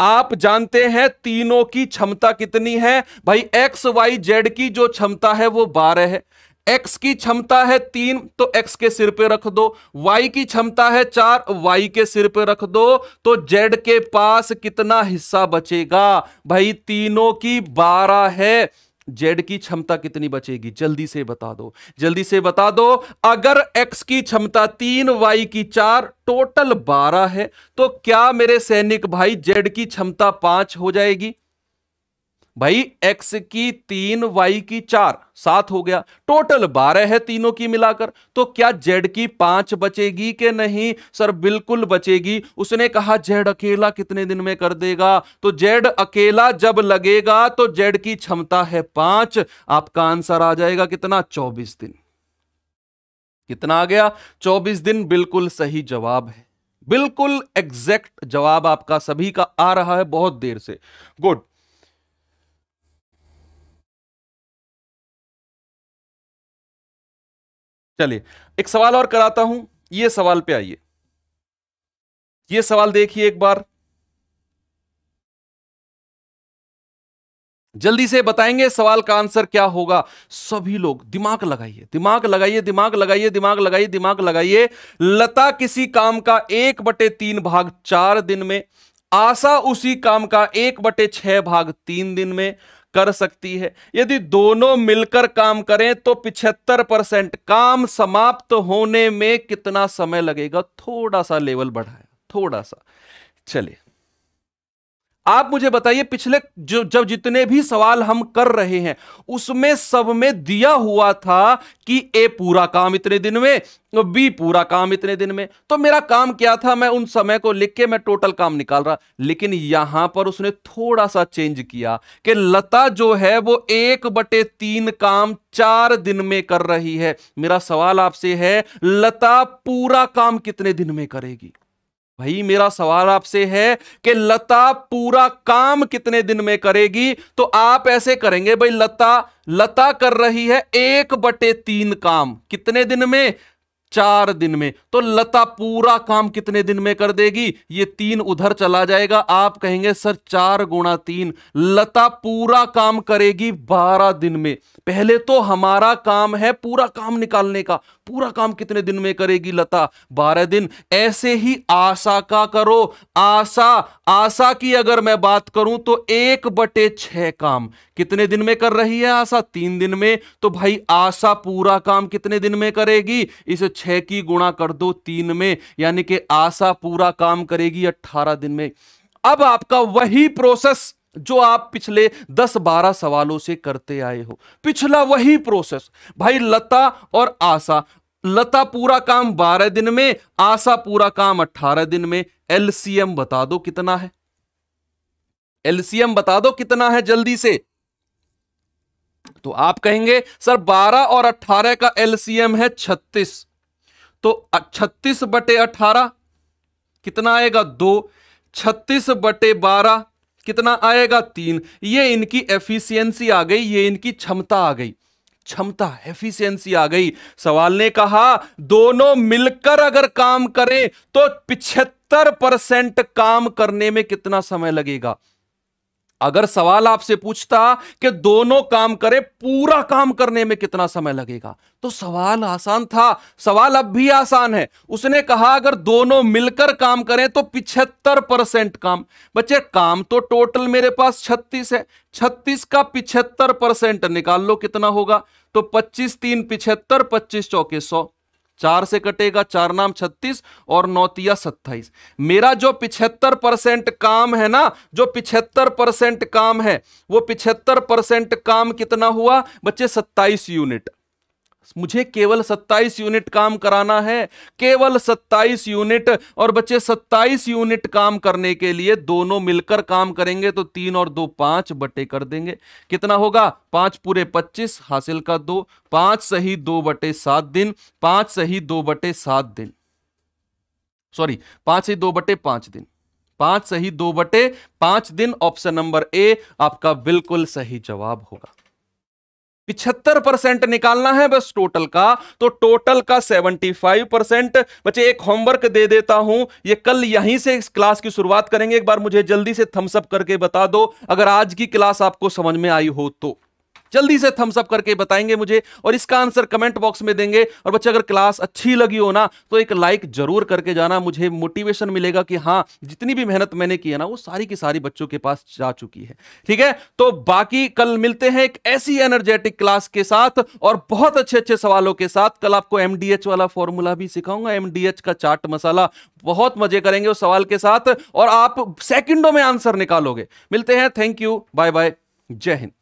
आप जानते हैं तीनों की क्षमता कितनी है भाई एक्स वाई जेड की जो क्षमता है वो बारह है एक्स की क्षमता है तीन तो एक्स के सिर पे रख दो वाई की क्षमता है चार वाई के सिर पे रख दो तो जेड के पास कितना हिस्सा बचेगा भाई तीनों की बारह है जेड की क्षमता कितनी बचेगी जल्दी से बता दो जल्दी से बता दो अगर एक्स की क्षमता तीन वाई की चार टोटल बारह है तो क्या मेरे सैनिक भाई जेड की क्षमता पांच हो जाएगी भाई x की तीन y की चार सात हो गया टोटल बारह है तीनों की मिलाकर तो क्या z की पांच बचेगी के नहीं सर बिल्कुल बचेगी उसने कहा z अकेला कितने दिन में कर देगा तो z अकेला जब लगेगा तो z की क्षमता है पांच आपका आंसर आ जाएगा कितना चौबीस दिन कितना आ गया चौबीस दिन बिल्कुल सही जवाब है बिल्कुल एग्जैक्ट जवाब आपका सभी का आ रहा है बहुत देर से गुड चलिए एक सवाल और कराता हूं ये सवाल पे आइए ये सवाल देखिए एक बार जल्दी से बताएंगे सवाल का आंसर क्या होगा सभी लोग दिमाग लगाइए दिमाग लगाइए दिमाग लगाइए दिमाग लगाइए दिमाग लगाइए लता किसी काम का एक बटे तीन भाग चार दिन में आशा उसी काम का एक बटे छह भाग तीन दिन में कर सकती है यदि दोनों मिलकर काम करें तो 75 परसेंट काम समाप्त होने में कितना समय लगेगा थोड़ा सा लेवल बढ़ाया थोड़ा सा चलिए आप मुझे बताइए पिछले जो जब जितने भी सवाल हम कर रहे हैं उसमें सब में दिया हुआ था कि ए पूरा काम इतने दिन में बी पूरा काम इतने दिन में तो मेरा काम क्या था मैं उन समय को लिख के मैं टोटल काम निकाल रहा लेकिन यहां पर उसने थोड़ा सा चेंज किया कि लता जो है वो एक बटे तीन काम चार दिन में कर रही है मेरा सवाल आपसे है लता पूरा काम कितने दिन में करेगी भाई मेरा सवाल आपसे है कि लता पूरा काम कितने दिन में करेगी तो आप ऐसे करेंगे भाई लता लता कर रही है एक बटे तीन काम कितने दिन में चार दिन में तो लता पूरा काम कितने दिन में कर देगी ये तीन उधर चला जाएगा आप कहेंगे सर चार गुणा तीन लता पूरा काम करेगी बारह दिन में पहले तो हमारा काम है पूरा काम निकालने का पूरा काम कितने दिन में करेगी लता बारह दिन ऐसे ही आशा का करो आशा आशा की अगर मैं बात करूं तो एक बटे छह काम कितने दिन में कर रही है आशा तीन दिन में तो भाई आशा पूरा काम कितने दिन में करेगी इसे छह की गुणा कर दो तीन में यानी कि आशा पूरा काम करेगी अट्ठारह दिन में अब आपका वही प्रोसेस जो आप पिछले 10-12 सवालों से करते आए हो पिछला वही प्रोसेस भाई लता और आशा लता पूरा काम 12 दिन में आशा पूरा काम 18 दिन में एलसीएम बता दो कितना है एलसीएम बता दो कितना है जल्दी से तो आप कहेंगे सर 12 और 18 का एलसीएम है 36 तो 36 बटे 18 कितना आएगा दो 36 बटे 12 कितना आएगा तीन ये इनकी एफिशिएंसी आ गई ये इनकी क्षमता आ गई क्षमता एफिशिएंसी आ गई सवाल ने कहा दोनों मिलकर अगर काम करें तो पिछहत्तर परसेंट काम करने में कितना समय लगेगा अगर सवाल आपसे पूछता कि दोनों काम करें पूरा काम करने में कितना समय लगेगा तो सवाल आसान था सवाल अब भी आसान है उसने कहा अगर दोनों मिलकर काम करें तो पिछहत्तर परसेंट काम बच्चे काम तो टोटल मेरे पास छत्तीस है छत्तीस का पिछहत्तर परसेंट निकाल लो कितना होगा तो पच्चीस तीन पिछहत्तर पच्चीस चौके सौ चार से कटेगा चार नाम छत्तीस और नौतिया सत्ताईस मेरा जो पिछहत्तर परसेंट काम है ना जो पिछहत्तर परसेंट काम है वो पिछहत्तर परसेंट काम कितना हुआ बच्चे सत्ताईस यूनिट मुझे केवल 27 यूनिट काम कराना है केवल 27 यूनिट और बच्चे 27 यूनिट काम करने के लिए दोनों मिलकर काम करेंगे तो तीन और दो पांच बटे कर देंगे कितना होगा पांच पूरे 25 हासिल का दो पांच सही दो बटे सात दिन पांच सही दो बटे सात दिन सॉरी पांच सही दो बटे पांच दिन पांच सही दो बटे पांच दिन ऑप्शन नंबर ए आपका बिल्कुल सही जवाब होगा पिछहत्तर परसेंट निकालना है बस टोटल का तो टोटल का सेवेंटी फाइव परसेंट बच्चे एक होमवर्क दे देता हूं ये कल यहीं से इस क्लास की शुरुआत करेंगे एक बार मुझे जल्दी से थम्सअप करके बता दो अगर आज की क्लास आपको समझ में आई हो तो जल्दी से थम्स अप करके बताएंगे मुझे और इसका आंसर कमेंट बॉक्स में देंगे और बच्चे अगर क्लास अच्छी लगी हो ना तो एक लाइक जरूर करके जाना मुझे मोटिवेशन मिलेगा कि हाँ जितनी भी मेहनत मैंने की है ना वो सारी की सारी बच्चों के पास जा चुकी है ठीक है तो बाकी कल मिलते हैं एक ऐसी एनर्जेटिक क्लास के साथ और बहुत अच्छे अच्छे सवालों के साथ कल आपको एमडीएच वाला फॉर्मूला भी सिखाऊंगा एमडीएच का चाट मसाला बहुत मजे करेंगे उस सवाल के साथ और आप सेकंडों में आंसर निकालोगे मिलते हैं थैंक यू बाय बाय जय हिंद